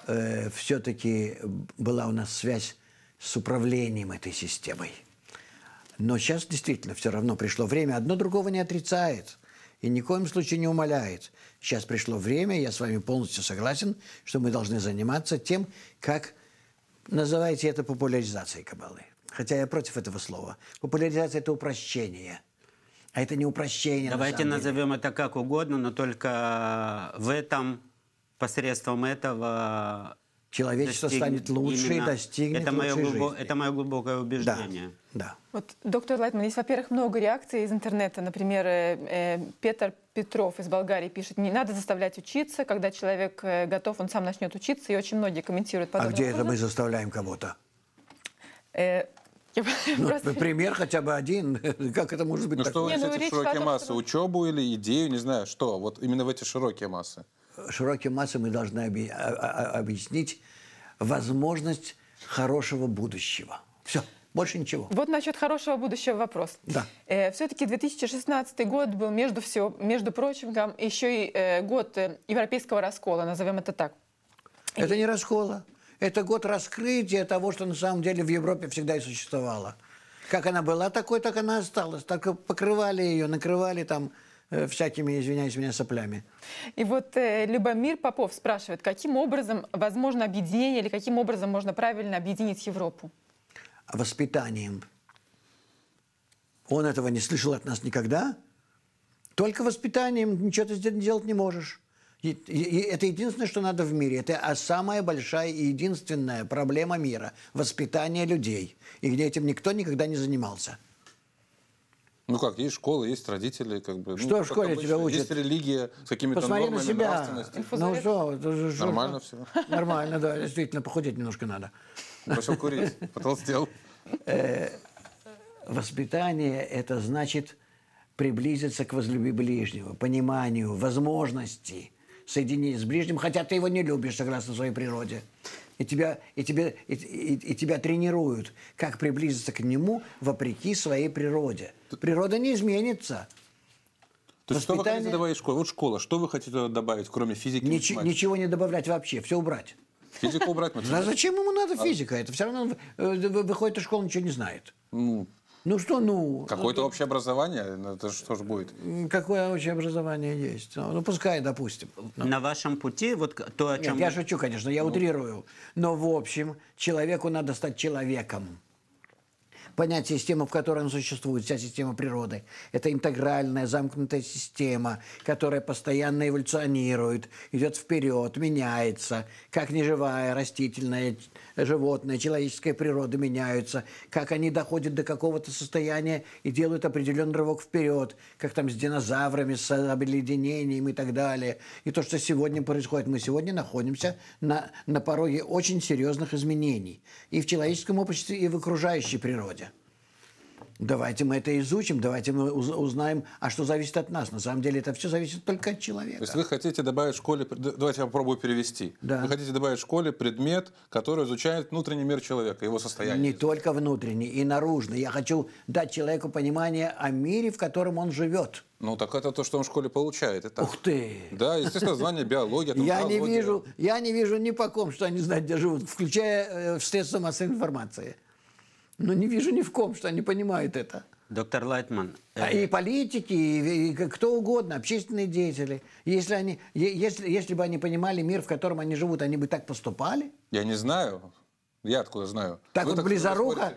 э, все-таки была у нас связь с управлением этой системой. Но сейчас действительно все равно пришло время, одно другого не отрицает и ни в коем случае не умоляет. Сейчас пришло время, я с вами полностью согласен, что мы должны заниматься тем, как называйте это популяризацией кабалы. Хотя я против этого слова. Популяризация – это упрощение – а это не упрощение. Давайте на назовем это как угодно, но только э, в этом, посредством этого... Человечество достиг... станет лучше и достигнет это мое, глубо... это мое глубокое убеждение. Да, да. Вот, доктор Лайтман, есть, во-первых, много реакций из интернета. Например, э, э Петр Петров из Болгарии пишет, не надо заставлять учиться, когда человек э, готов, он сам начнет учиться, и очень многие комментируют. А где это мы заставляем кого-то? Э, я ну, просто... Пример хотя бы один. Как это может быть? Ну такое? что вы несете ну, широкие массы? Учебу или идею, не знаю, что? Вот именно в эти широкие массы. Широкие массы мы должны а, а, а, объяснить возможность хорошего будущего. Все. Больше ничего. Вот насчет хорошего будущего вопрос. Да. Э, все-таки 2016 год был, между, всего, между прочим, там еще и э, год э, европейского раскола, назовем это так. Это и... не раскола это год раскрытия того, что на самом деле в Европе всегда и существовало. Как она была такой, так она осталась. Так покрывали ее, накрывали там э, всякими, извиняюсь меня, соплями. И вот э, Любомир Попов спрашивает, каким образом возможно объединение или каким образом можно правильно объединить Европу? Воспитанием. Он этого не слышал от нас никогда. Только воспитанием ничего ты сделать не можешь это единственное, что надо в мире. Это самая большая и единственная проблема мира – воспитание людей. И где этим никто никогда не занимался. Ну как, есть школа, есть родители, как бы. Ну, что ну, в школе обычно. тебя учат? Есть религия с какими-то Посмотри нормами на себя. Ну что, это же Нормально все. Нормально, да, действительно, похудеть немножко надо. Пошел курить, потолстел. Э, воспитание – это значит приблизиться к возлюби ближнего, пониманию, возможности – соединить с ближним, хотя ты его не любишь согласно своей природе. И тебя, и, тебя, и, и, и тебя тренируют, как приблизиться к нему вопреки своей природе. Природа не изменится. То есть, Воспитание... что вы хотите добавить школу? Вот школа, что вы хотите добавить, кроме физики? Нич- ничего не добавлять вообще, все убрать. Физику убрать? А математику. зачем ему надо а физика? Это все равно э, выходит из школы, ничего не знает. Ну, ну что, ну... Какое-то э, общее образование, ну, это что же будет? Какое общее образование есть? Ну, ну пускай, допустим. Ну. На вашем пути, вот то, о чем... Нет, я шучу, конечно, я ну. утрирую. Но, в общем, человеку надо стать человеком понять систему, в которой он существует, вся система природы. Это интегральная, замкнутая система, которая постоянно эволюционирует, идет вперед, меняется, как неживая, растительная, животное, человеческая природа меняются, как они доходят до какого-то состояния и делают определенный рывок вперед, как там с динозаврами, с обледенением и так далее. И то, что сегодня происходит, мы сегодня находимся на, на пороге очень серьезных изменений и в человеческом обществе, и в окружающей природе. Давайте мы это изучим, давайте мы узнаем, а что зависит от нас. На самом деле это все зависит только от человека. То есть вы хотите добавить в школе, давайте я попробую перевести. Да. Вы хотите добавить в школе предмет, который изучает внутренний мир человека, его состояние. Не только внутренний, и наружный. Я хочу дать человеку понимание о мире, в котором он живет. Ну, так это то, что он в школе получает. Это... Ух ты! Да, естественно, знание биологии. Я не, вижу, я не вижу ни по ком, что они знают, где живут, включая э, в средства массовой информации. Но ну, не вижу ни в ком, что они понимают это. Доктор Лайтман. А э... И политики, и, кто угодно, общественные деятели. Если, они, если, если бы они понимали мир, в котором они живут, они бы так поступали? Я не знаю. Я откуда знаю? Так Вы вот так близоруко,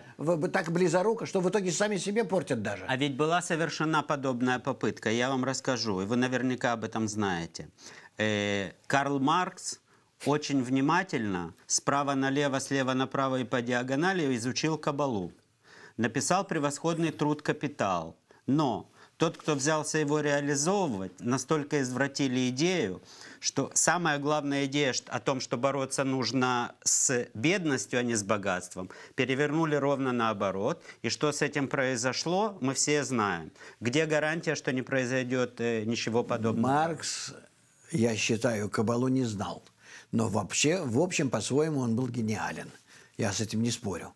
так близоруко, что в итоге сами себе портят даже. А ведь была совершена подобная попытка. Я вам расскажу, и вы наверняка об этом знаете. Э, Карл Маркс очень внимательно, справа налево, слева направо и по диагонали изучил кабалу. Написал превосходный труд «Капитал». Но тот, кто взялся его реализовывать, настолько извратили идею, что самая главная идея о том, что бороться нужно с бедностью, а не с богатством, перевернули ровно наоборот. И что с этим произошло, мы все знаем. Где гарантия, что не произойдет э, ничего подобного? Маркс, я считаю, кабалу не знал. Но вообще, в общем, по-своему он был гениален. Я с этим не спорю.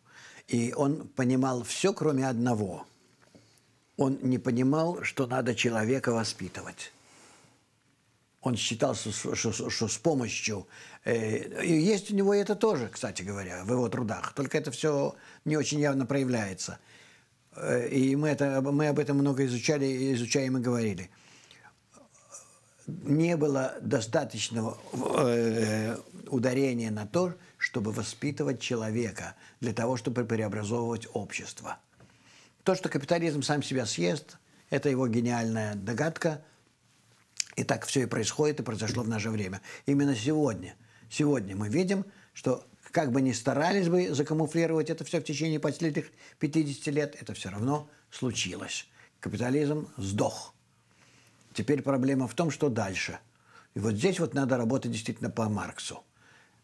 И он понимал все, кроме одного. Он не понимал, что надо человека воспитывать. Он считал, что, что, что с помощью... Э, и есть у него это тоже, кстати говоря, в его трудах. Только это все не очень явно проявляется. Э, и мы, это, мы об этом много изучали, изучаем и говорили – не было достаточного э, ударения на то, чтобы воспитывать человека, для того, чтобы преобразовывать общество. То, что капитализм сам себя съест, это его гениальная догадка. И так все и происходит, и произошло в наше время. Именно сегодня. Сегодня мы видим, что как бы ни старались бы закамуфлировать это все в течение последних 50 лет, это все равно случилось. Капитализм сдох. Теперь проблема в том, что дальше. И вот здесь вот надо работать действительно по Марксу.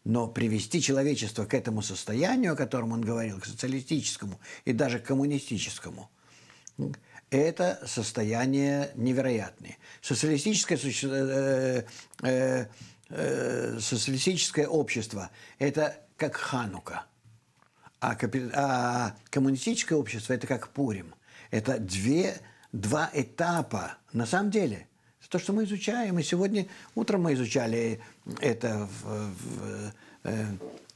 Но привести человечество к этому состоянию, о котором он говорил, к социалистическому и даже к коммунистическому, ну, это состояние невероятное. Социалистическое, э, э, э, социалистическое общество – это как Ханука, а, капи, а коммунистическое общество – это как Пурим. Это две два этапа. На самом деле, то, что мы изучаем, и сегодня утром мы изучали это в, в, э,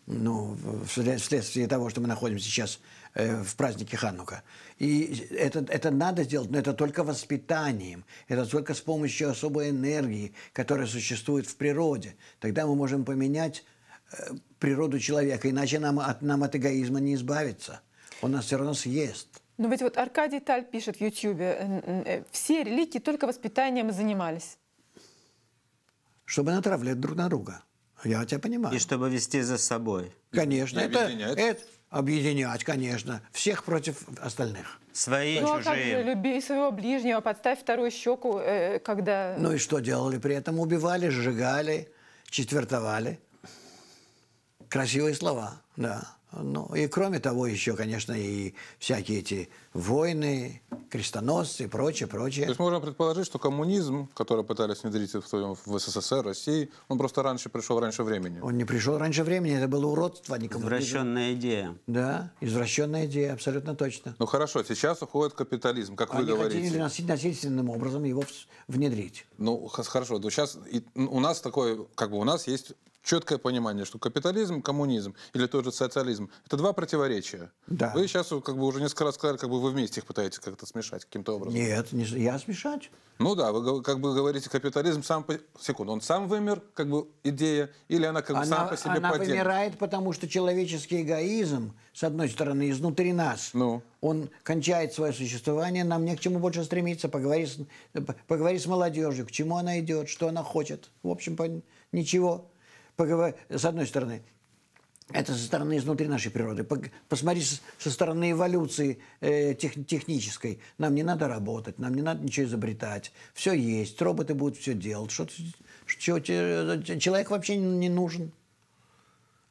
ну, вследствие того, что мы находимся сейчас э, в празднике Ханука. И это, это надо сделать, но это только воспитанием, это только с помощью особой энергии, которая существует в природе. Тогда мы можем поменять э, природу человека, иначе нам от, нам от эгоизма не избавиться. Он нас все равно съест. Но ну, ведь вот Аркадий Таль пишет в Ютьюбе, э, э, все религии только воспитанием занимались. Чтобы натравлять друг на друга. Я тебя понимаю. И чтобы вести за собой. Конечно. это, объединять. это объединять, конечно. Всех против остальных. Свои, ну, чужие. А как же, люби своего ближнего, подставь вторую щеку, э, когда... Ну и что делали при этом? Убивали, сжигали, четвертовали. Красивые слова, да. Ну, и кроме того, еще, конечно, и всякие эти войны, крестоносцы и прочее, прочее. То есть можно предположить, что коммунизм, который пытались внедрить в, в СССР, России, он просто раньше пришел раньше времени. Он не пришел раньше времени, это было уродство, а не коммунизм. Извращенная идея. Да, извращенная идея, абсолютно точно. Ну хорошо, сейчас уходит капитализм, как Они вы говорите. Они хотели насильственным образом его внедрить. Ну хорошо, сейчас у нас такое, как бы у нас есть четкое понимание, что капитализм, коммунизм или тот же социализм – это два противоречия. Да. Вы сейчас как бы уже несколько раз сказали, как бы вы вместе их пытаетесь как-то смешать каким-то образом. Нет, не, я смешать. Ну да, вы как бы говорите, капитализм сам по... Секунду, он сам вымер, как бы идея, или она как бы она, сама по себе Она поделит? вымирает, потому что человеческий эгоизм, с одной стороны, изнутри нас, ну. он кончает свое существование, нам не к чему больше стремиться, поговори с, поговори с молодежью, к чему она идет, что она хочет. В общем, ничего поговор... с одной стороны, это со стороны изнутри нашей природы. Посмотри со стороны эволюции э, тех, технической. Нам не надо работать, нам не надо ничего изобретать. Все есть, роботы будут все делать. Что, что, э, человек вообще не нужен.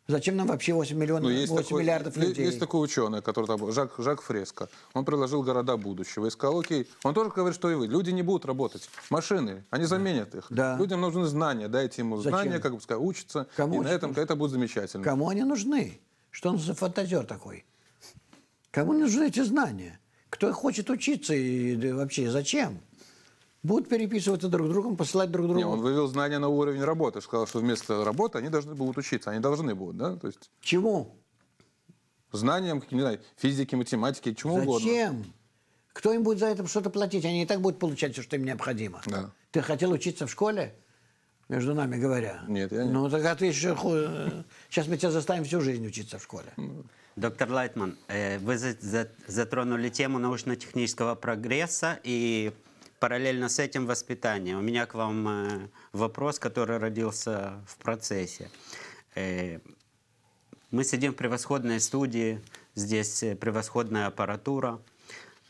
Зачем нам вообще 8, миллионов, 8 такой, миллиардов людей? Есть такой ученый, который там, Жак, Жак Фреско, он предложил города будущего и сказал, окей, он тоже говорит, что и вы, люди не будут работать, машины, они заменят их. Да. Людям нужны знания, дайте ему Зачем? знания, как бы сказать, учатся, Кому и на этом нужны? это будет замечательно. Кому они нужны? Что он за фантазер такой? Кому нужны эти знания? Кто хочет учиться и вообще зачем? будут переписываться друг другом, посылать друг другу. Не, он вывел знания на уровень работы, сказал, что вместо работы они должны будут учиться, они должны будут, да? То есть... Чему? Знаниям, не знаю, физики, математики, чему Зачем? угодно. Зачем? Кто им будет за это что-то платить? Они и так будут получать все, что им необходимо. Да. Ты хотел учиться в школе? между нами говоря. Нет, я не. Ну, так а ты еще хуже. Сейчас э, мы тебя заставим всю жизнь учиться в школе. Ну. Доктор Лайтман, э, вы затронули тему научно-технического прогресса и параллельно с этим воспитание. У меня к вам э, вопрос, который родился в процессе. Э, мы сидим в превосходной студии, здесь э, превосходная аппаратура.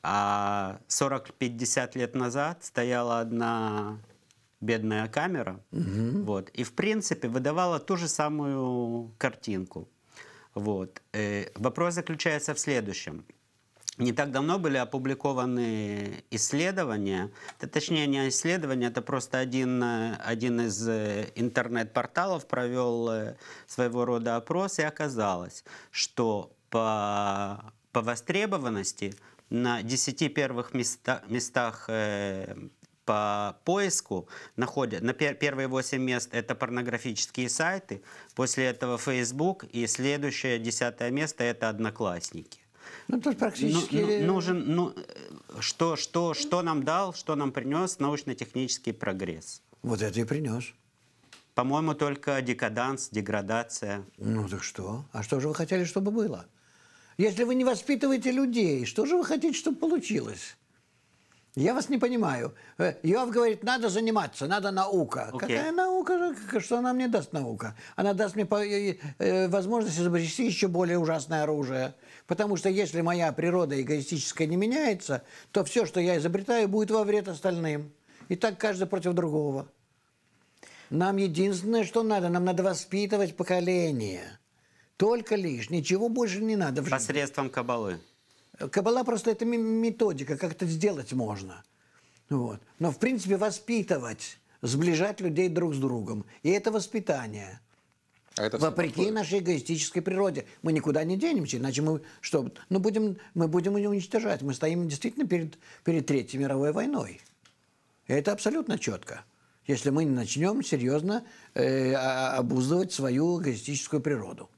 А 40-50 лет назад стояла одна бедная камера, угу. вот, и в принципе выдавала ту же самую картинку. Вот. Вопрос заключается в следующем. Не так давно были опубликованы исследования, это, точнее не исследования, это просто один, э, один из э, интернет-порталов провел э, своего рода опрос, и оказалось, что по, по востребованности на 10 первых места, местах по поиску находят, на пер, первые 8 мест это порнографические сайты, после этого Facebook и следующее 10 место это одноклассники. Ну, тут ну, ну, практически... Ну, нужен, ну, ну э, что, что, что нам дал, что нам принес научно-технический прогресс? Вот это и принес. По-моему, только декаданс, деградация. Ну так что? А что же вы хотели, чтобы было? Если вы не воспитываете людей, что же вы хотите, чтобы получилось? Я вас не понимаю. Э, Иов говорит, надо заниматься, надо наука. Okay. Какая наука? Что она мне даст наука? Она даст мне э, возможность изобрести еще более ужасное оружие. Потому что если моя природа эгоистическая не меняется, то все, что я изобретаю, будет во вред остальным. И так каждый против другого. Нам единственное, что надо, нам надо воспитывать поколение. Только лишь, ничего больше не надо. Посредством кабалы. Кабала просто это методика, как это сделать можно. Вот. Но, в принципе, воспитывать, сближать людей друг с другом. И это воспитание. А это Вопреки происходит. нашей эгоистической природе. Мы никуда не денемся, иначе мы что? Ну, будем, мы будем ее уничтожать. Мы стоим действительно перед, перед Третьей мировой войной. И это абсолютно четко. Если мы не начнем серьезно э, а, а, обуздывать свою эгоистическую природу.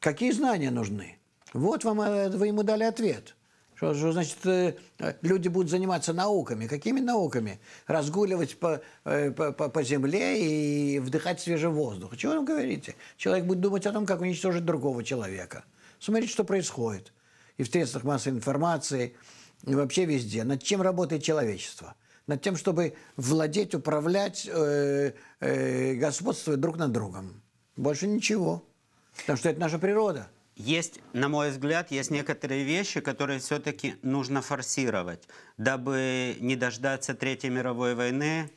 Какие знания нужны? Вот вам, э, вы ему дали ответ. Что, что значит, э, люди будут заниматься науками. Какими науками? Разгуливать э, по, по, по земле и вдыхать свежий воздух. Чего вы говорите? Человек будет думать о том, как уничтожить другого человека. Смотрите, что происходит. И в средствах массовой информации, и вообще везде. Над чем работает человечество? Над тем, чтобы владеть, управлять, э, э, господствовать друг над другом. Больше ничего. Потому что это наша природа есть, на мой взгляд, есть некоторые вещи, которые все-таки нужно форсировать, дабы не дождаться Третьей мировой войны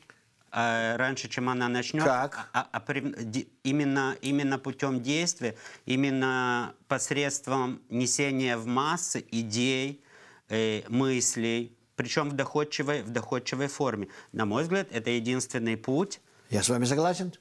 э, раньше, чем она начнется. Как? А, а, а при, именно, именно путем действия, именно посредством несения в массы идей, э, мыслей, причем в доходчивой, в доходчивой форме. На мой взгляд, это единственный путь. Я с вами согласен.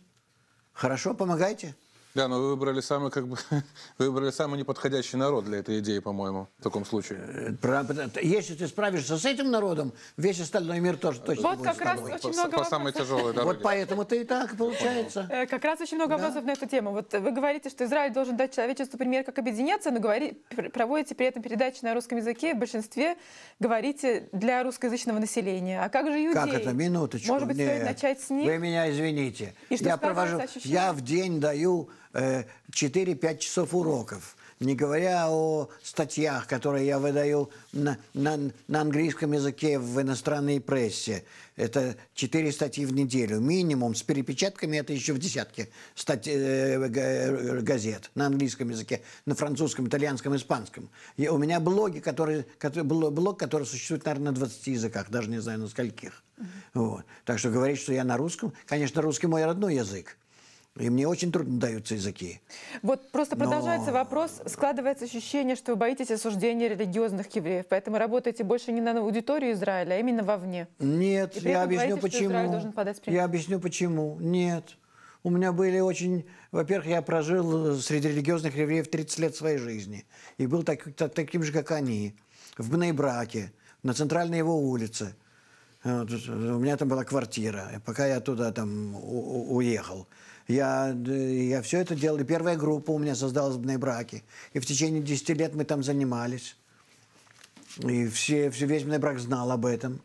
Хорошо, помогайте. Да, но вы выбрали самый, как бы, выбрали самый неподходящий народ для этой идеи, по-моему, в таком случае. Э, если ты справишься с этим народом, весь остальной мир тоже точно вот будет как раз очень по, много по, самой тяжелой дороге. Вот поэтому ты и так получается. Э, как раз очень много да. на эту тему. Вот вы говорите, что Израиль должен дать человечеству пример, как объединяться, но говори, проводите при этом передачи на русском языке, в большинстве говорите для русскоязычного населения. А как же иудеи? Как это? Минуточку. Может быть, стоит начать с них? Вы меня извините. И что я провожу. Я в день даю 4-5 э, часов уроков не говоря о статьях, которые я выдаю на, на, на английском языке в иностранной прессе. Это четыре статьи в неделю, минимум, с перепечатками это еще в десятке стать, э, газет на английском языке, на французском, итальянском, испанском. И у меня блоги, которые, которые, блог, который существует, наверное, на 20 языках, даже не знаю, на скольких. Mm -hmm. вот. Так что говорить, что я на русском, конечно, русский мой родной язык. И мне очень трудно даются языки. Вот просто Но... продолжается вопрос. Складывается ощущение, что вы боитесь осуждения религиозных евреев, поэтому работаете больше не на аудиторию Израиля, а именно вовне. Нет, я объясню боитесь, почему. Я объясню почему. Нет. У меня были очень... Во-первых, я прожил э, среди религиозных евреев 30 лет своей жизни. И был так, так, таким же, как они. В Бнейбраке, на центральной его улице. Вот, э, у меня там была квартира, пока я туда там уехал. Я, э, я все это делал. И первая группа у меня создалась в браки. И в течение 10 лет мы там занимались. И все, все, весь мой брак знал об этом.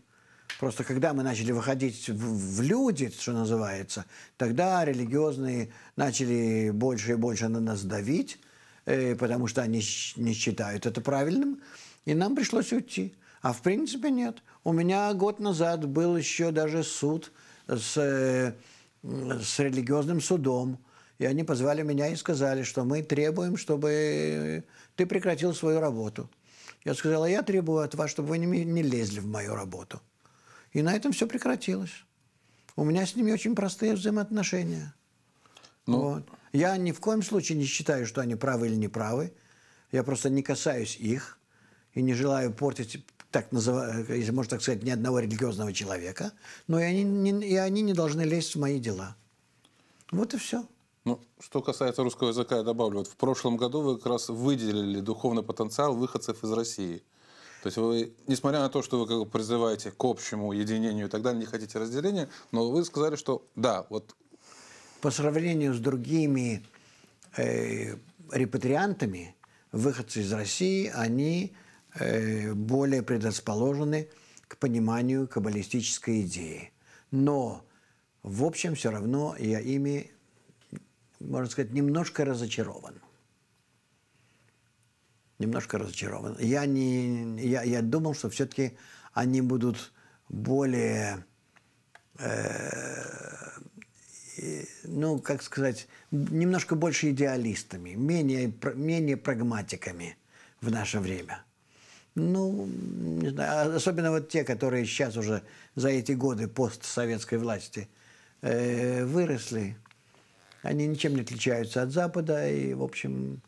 Просто когда мы начали выходить в, в люди, что называется, тогда религиозные начали больше и больше на нас давить, э, потому что они не считают это правильным, и нам пришлось уйти. А в принципе нет. У меня год назад был еще даже суд с... Э, с религиозным судом. И они позвали меня и сказали, что мы требуем, чтобы ты прекратил свою работу. Я сказала, я требую от вас, чтобы вы не, не лезли в мою работу. И на этом все прекратилось. У меня с ними очень простые взаимоотношения. Ну... Вот. Я ни в коем случае не считаю, что они правы или не правы. Я просто не касаюсь их и не желаю портить так называю, э, если можно так сказать, ни одного религиозного человека, но и они, не, и они не должны лезть в мои дела. Вот и все. Ну, что касается русского языка, я добавлю. Вот в прошлом году вы как раз выделили духовный потенциал выходцев из России. То есть вы, несмотря на то, что вы как бы призываете к общему единению и так далее, не хотите разделения, но вы сказали, что да, вот... По сравнению с другими э, репатриантами, выходцы из России, они Э, более предрасположены к пониманию каббалистической идеи. Но, в общем, все равно я ими, можно сказать, немножко разочарован. Немножко разочарован. Я, не, я, я думал, что все-таки они будут более, э, ну, как сказать, немножко больше идеалистами, менее, менее прагматиками в наше время – ну, не знаю, а особенно вот те, которые сейчас уже за эти годы постсоветской власти э, выросли, они ничем не отличаются от Запада, и, в общем,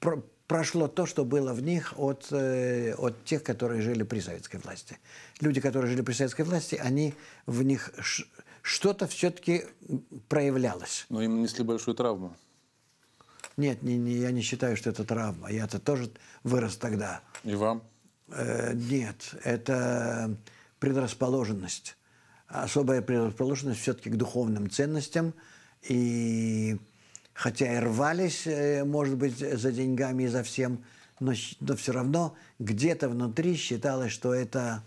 про прошло то, что было в них от, э, от тех, которые жили при советской власти. Люди, которые жили при советской власти, они в них что-то все-таки проявлялось. Но ну, им нанесли большую травму. Нет, не, не, я не считаю, что это травма. Я-то тоже вырос тогда. И вам? Э, нет, это предрасположенность. Особая предрасположенность все-таки к духовным ценностям. И хотя и рвались, э, может быть, за деньгами и за всем, но, но все равно где-то внутри считалось, что это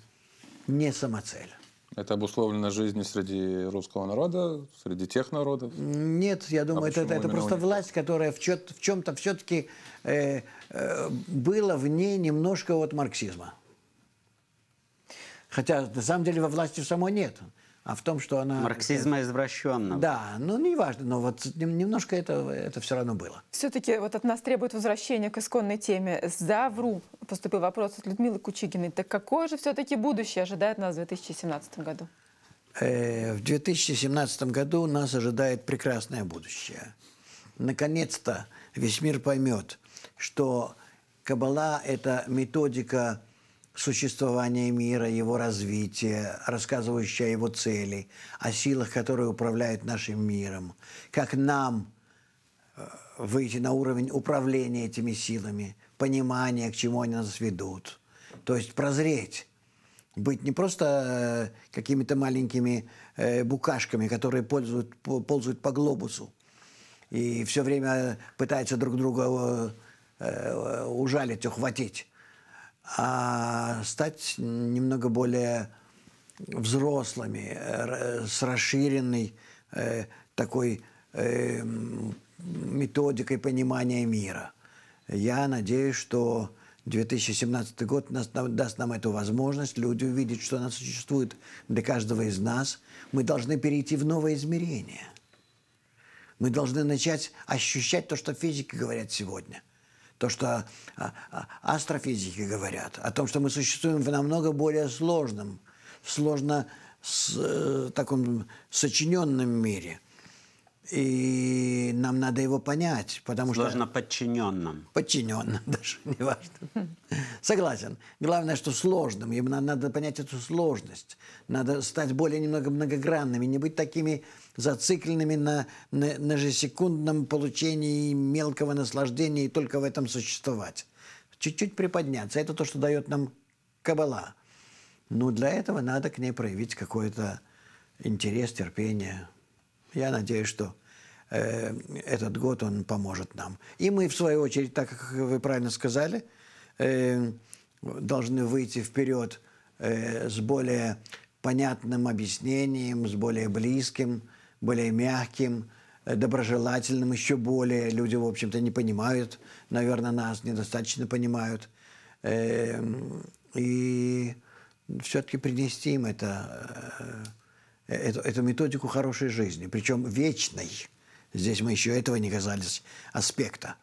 не самоцель. Это обусловлено жизнью среди русского народа, среди тех народов? Нет, я думаю, а это, это, это просто власть, которая в, чет, в чем-то все-таки э, э, было в ней немножко от марксизма. Хотя, на самом деле, во власти самой нет а в том, что она... Марксизма это, извращенного. Да, ну неважно, но вот немножко это, это все равно было. Все-таки вот от нас требует возвращения к исконной теме. За вру поступил вопрос от Людмилы Кучигиной. Так какое же все-таки будущее ожидает нас в 2017 году? Э, в 2017 году нас ожидает прекрасное будущее. Наконец-то весь мир поймет, что Кабала – это методика существования мира, его развития, рассказывающая о его цели, о силах, которые управляют нашим миром, как нам э, выйти на уровень управления этими силами, понимания, к чему они нас ведут. То есть прозреть, быть не просто э, какими-то маленькими э, букашками, которые пользуют, ползают по глобусу и все время пытаются друг друга ужалить, ухватить а стать немного более взрослыми, с расширенной э, такой э, методикой понимания мира. Я надеюсь, что 2017 год даст нам эту возможность, люди увидят, что она существует для каждого из нас. Мы должны перейти в новое измерение. Мы должны начать ощущать то, что физики говорят сегодня – то, что а, а, астрофизики говорят, о том, что мы существуем в намного более сложном, сложно с, э, таком сочиненном мире – и нам надо его понять, потому Сложно что... Сложно подчиненным. Подчиненным даже, неважно. Согласен. Главное, что сложным. Им надо понять эту сложность. Надо стать более немного многогранными, не быть такими зацикленными на, на, на жесекундном получении мелкого наслаждения и только в этом существовать. Чуть-чуть приподняться. Это то, что дает нам Кабала. Но для этого надо к ней проявить какой-то интерес, терпение – я надеюсь, что э, этот год он поможет нам. И мы, в свою очередь, так как вы правильно сказали, э, должны выйти вперед э, с более понятным объяснением, с более близким, более мягким, э, доброжелательным, еще более. Люди, в общем-то, не понимают, наверное, нас недостаточно понимают. Эм, и все-таки принести им это э, эту, эту методику хорошей жизни, причем вечной. Здесь мы еще этого не казались аспекта,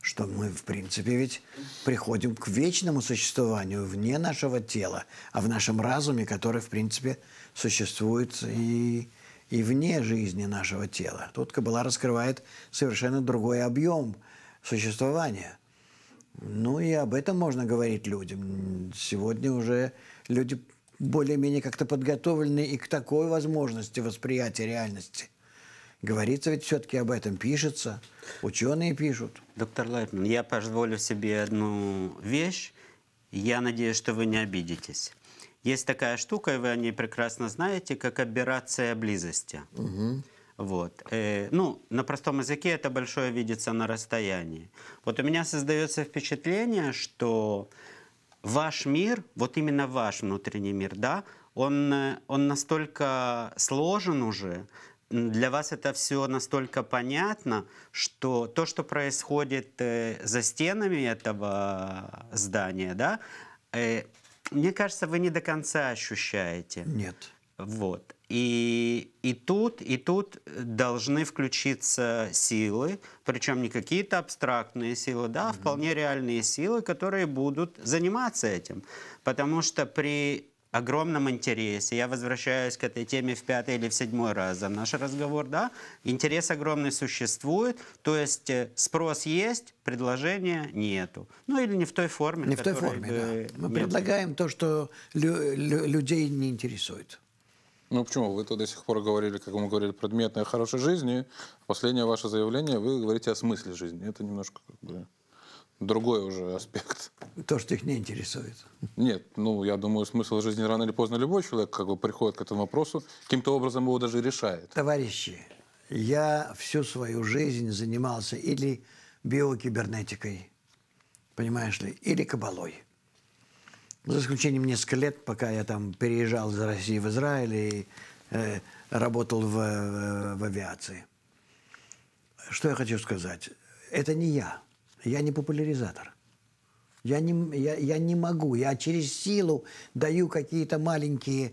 что мы, в принципе, ведь приходим к вечному существованию вне нашего тела, а в нашем разуме, который, в принципе, существует и, и вне жизни нашего тела. Тут Кабала раскрывает совершенно другой объем существования. Ну и об этом можно говорить людям. Сегодня уже люди более-менее как-то подготовлены и к такой возможности восприятия реальности. Говорится ведь все-таки об этом, пишется, ученые пишут. Доктор Лайтман, я позволю себе одну вещь. Я надеюсь, что вы не обидитесь. Есть такая штука, и вы о ней прекрасно знаете, как аберрация близости. Угу. Вот. Э, ну, на простом языке это большое видится на расстоянии. Вот у меня создается впечатление, что ваш мир, вот именно ваш внутренний мир, да, он, э, он настолько сложен уже, для вас это все настолько понятно, что то, что происходит э, за стенами этого здания, да, э, мне кажется, вы не до конца ощущаете. Нет. Вот. И, и тут, и тут должны включиться силы, причем не какие-то абстрактные силы, да, угу. вполне реальные силы, которые будут заниматься этим. Потому что при огромном интересе. Я возвращаюсь к этой теме в пятый или в седьмой раз за наш разговор, да? Интерес огромный существует, то есть э, спрос есть, предложения нету. Ну или не в той форме. Не в той форме, да. Мы нет. предлагаем то, что лю- лю- людей не интересует. Ну почему? Вы-то до сих пор говорили, как мы говорили, предметной о хорошей жизни. Последнее ваше заявление, вы говорите о смысле жизни. Это немножко как бы другой уже аспект. То, что их не интересует. Нет, ну, я думаю, смысл жизни рано или поздно любой человек как бы приходит к этому вопросу, каким-то образом его даже решает. Товарищи, я всю свою жизнь занимался или биокибернетикой, понимаешь ли, или кабалой. Ну, за исключением нескольких лет, пока я там переезжал из России в Израиль и э, работал в, в, э, в авиации. Что я хочу сказать? Это не я. Я не популяризатор. Я не, я, я не могу. Я через силу даю какие-то маленькие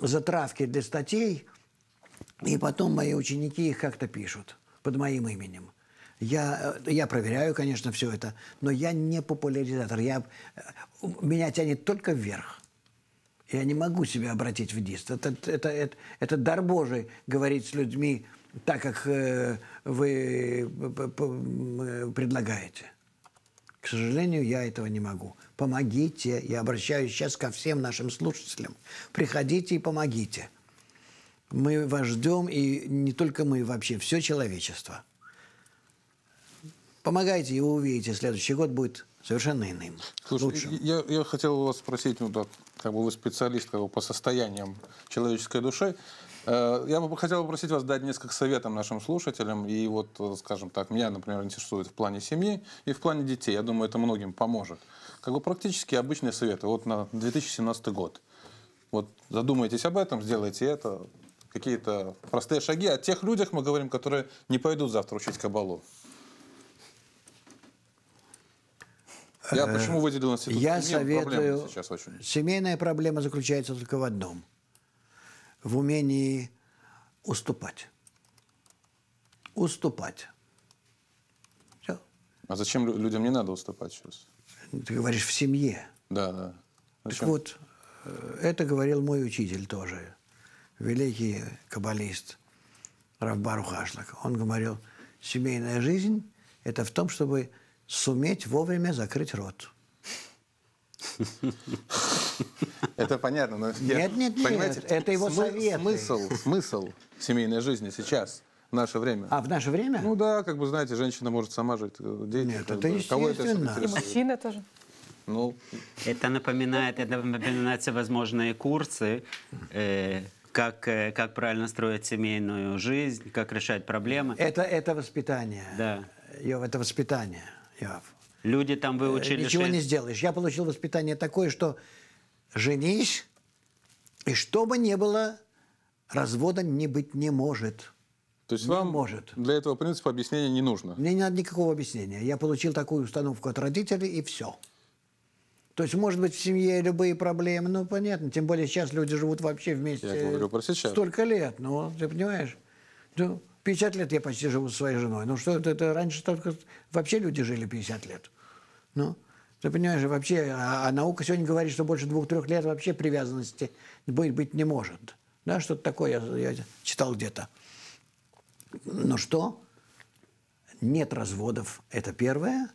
затравки для статей, и потом мои ученики их как-то пишут под моим именем. Я, э, я проверяю, конечно, все это, но я не популяризатор. Я э, меня тянет только вверх. Я не могу себя обратить в дист. Это, это, это, это дар Божий говорить с людьми так, как э, вы э, предлагаете. К сожалению, я этого не могу. Помогите. Я обращаюсь сейчас ко всем нашим слушателям. Приходите и помогите. Мы вас ждем, и не только мы, вообще все человечество. Помогайте, и вы увидите, следующий год будет совершенно иным. Слушай, Я, я хотел вас спросить, ну, да, как бы вы специалист как бы, по состояниям человеческой души. Э, я бы хотел попросить вас дать несколько советов нашим слушателям. И вот, э, скажем так, меня, например, интересует в плане семьи и в плане детей. Я думаю, это многим поможет. Как бы практически обычные советы. Вот на 2017 год. Вот задумайтесь об этом, сделайте это. Какие-то простые шаги. О тех людях мы говорим, которые не пойдут завтра учить кабалу. Я э, почему выделил институт? Я Семья советую... Сейчас очень. Семейная проблема заключается только в одном. В умении уступать. Уступать. Все. А зачем людям не надо уступать сейчас? Ты говоришь, в семье. Да, да. Зачем? Так вот, э, это говорил мой учитель тоже, великий каббалист Равбар Ухашлак. Он говорил, семейная жизнь – это в том, чтобы суметь вовремя закрыть рот. Это понятно, но нет, нет, нет, это его совет. Смысл, смысл семейной жизни сейчас. В наше время. А в наше время? Ну да, как бы знаете, женщина может сама жить. Э, дети, Нет, это естественно. Кого это и мужчина тоже. Ну. Это напоминает, это напоминает всевозможные курсы, э, как, э, как правильно строить семейную жизнь, как решать проблемы. Это, это воспитание. Да. Это воспитание. Я... Люди там э, выучили... Ничего не сделаешь. Я получил воспитание такое, что женись, и что бы ни было, развода не быть не может. То есть не вам может. для этого принципа объяснения не нужно? Мне не надо никакого объяснения. Я получил такую установку от родителей, и все. То есть, может быть, в семье любые проблемы, ну, понятно. Тем более сейчас люди живут вообще вместе. Я говорю про сейчас. Столько лет, ну, ты понимаешь? Ну, 50 лет я почти живу со своей женой. Ну что это, это раньше только вообще люди жили 50 лет. Ну, ты понимаешь, вообще, а, а наука сегодня говорит, что больше двух-трех лет вообще привязанности быть, быть не может. Да, что-то такое я, я читал где-то. Но что? Нет разводов, это первое,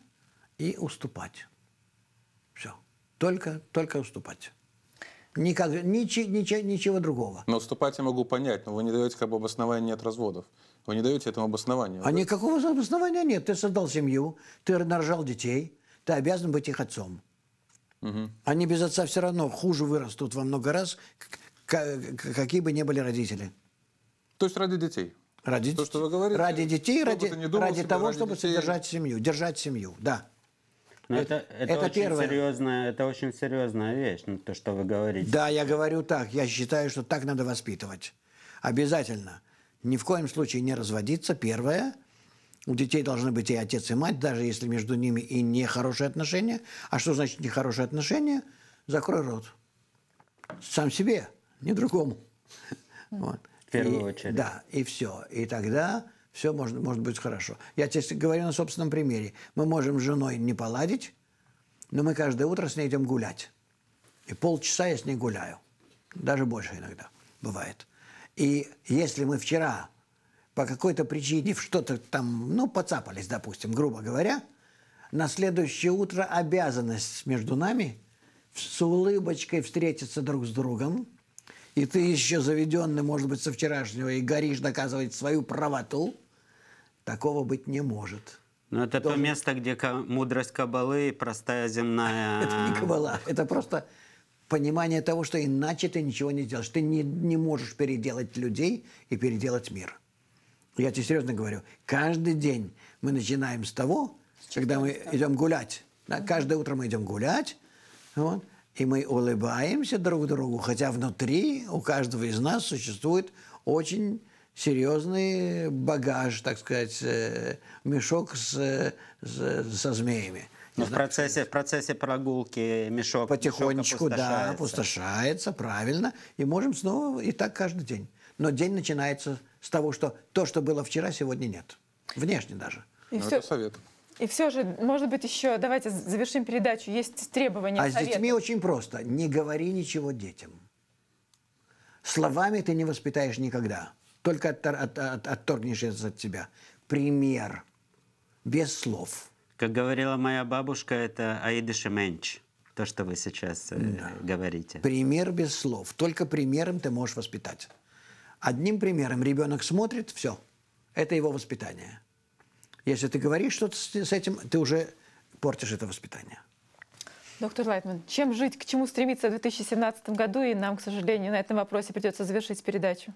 и уступать. Все. Только, только уступать. Никак, ничего, ничего, ничего другого. Но уступать я могу понять, но вы не даете как бы обоснования нет разводов. Вы не даете этому обоснования. А да? никакого обоснования нет. Ты создал семью, ты нарожал детей, ты обязан быть их отцом. Угу. Они без отца все равно хуже вырастут во много раз, какие бы ни были родители. То есть ради детей? Ради, то, что вы говорите, ради детей, ради, ради себе, того, ради чтобы детей. содержать семью, держать семью, да. Но ну, это, это, это, очень первое. Серьезная, это очень серьезная вещь, ну, то, что вы говорите. Да, я говорю так. Я считаю, что так надо воспитывать. Обязательно ни в коем случае не разводиться, первое. У детей должны быть и отец, и мать, даже если между ними и нехорошие отношения. А что значит нехорошие отношения? Закрой рот. Сам себе, не другому. Вот. В первую и, очередь. Да, и все. И тогда все может, может быть хорошо. Я тебе говорю на собственном примере. Мы можем с женой не поладить, но мы каждое утро с ней идем гулять. И полчаса я с ней гуляю. Даже больше иногда бывает. И если мы вчера по какой-то причине что-то там, ну, поцапались, допустим, грубо говоря, на следующее утро обязанность между нами с улыбочкой встретиться друг с другом, и ты еще заведенный, может быть, со вчерашнего, и горишь доказывать свою правоту, такого быть не может. Но ну, это Должен... то место, где мудрость кабалы и простая земная... Это не кабала, это просто понимание того, что иначе ты ничего не сделаешь. Ты не, не можешь переделать людей и переделать мир. Я тебе серьезно говорю, каждый день мы начинаем с того, с когда мы идем гулять. Да? Mm-hmm. Каждое утро мы идем гулять, вот, и мы улыбаемся друг другу, хотя внутри у каждого из нас существует очень серьезный багаж, так сказать, э, мешок с, э, с, со змеями. Но ну, в процессе, в процессе прогулки мешок потихонечку, мешок опустошается. да, опустошается, правильно. И можем снова, и так каждый день. Но день начинается с того, что то, что было вчера, сегодня нет. Внешне даже. И все... Ну, это совет. И все же, может быть, еще давайте завершим передачу. Есть требования. А совета. с детьми очень просто. Не говори ничего детям. Словами ты не воспитаешь никогда. Только оттор, от, от, отторгнешь от себя. Пример. Без слов. Как говорила моя бабушка, это «аидыш менч» то, что вы сейчас э, да. говорите. Пример без слов. Только примером ты можешь воспитать. Одним примером ребенок смотрит, все. Это его воспитание. Если ты говоришь что-то с этим, ты уже портишь это воспитание. Доктор Лайтман, чем жить, к чему стремиться в 2017 году? И нам, к сожалению, на этом вопросе придется завершить передачу.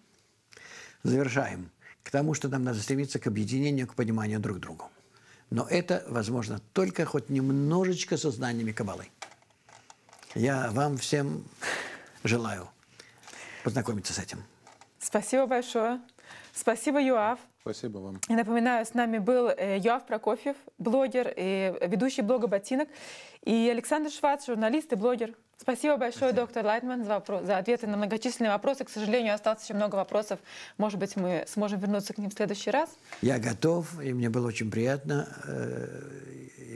Завершаем. К тому, что нам надо стремиться к объединению, к пониманию друг друга. Но это возможно только хоть немножечко со знаниями Кабалы. Я вам всем желаю познакомиться с этим. Спасибо большое. Спасибо, Юав. Спасибо вам. И напоминаю, с нами был э, Юав Прокофьев, блогер и ведущий блога «Ботинок», и Александр Швац, журналист и блогер. Спасибо большое, Спасибо. доктор Лайтман, за, вопрос, за ответы на многочисленные вопросы. К сожалению, осталось еще много вопросов. Может быть, мы сможем вернуться к ним в следующий раз? Я готов, и мне было очень приятно. Э,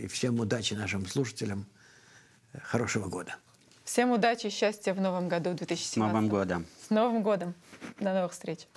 и всем удачи нашим слушателям. Хорошего года. Всем удачи и счастья в новом году 2017. С Новым годом. С Новым годом. До новых встреч.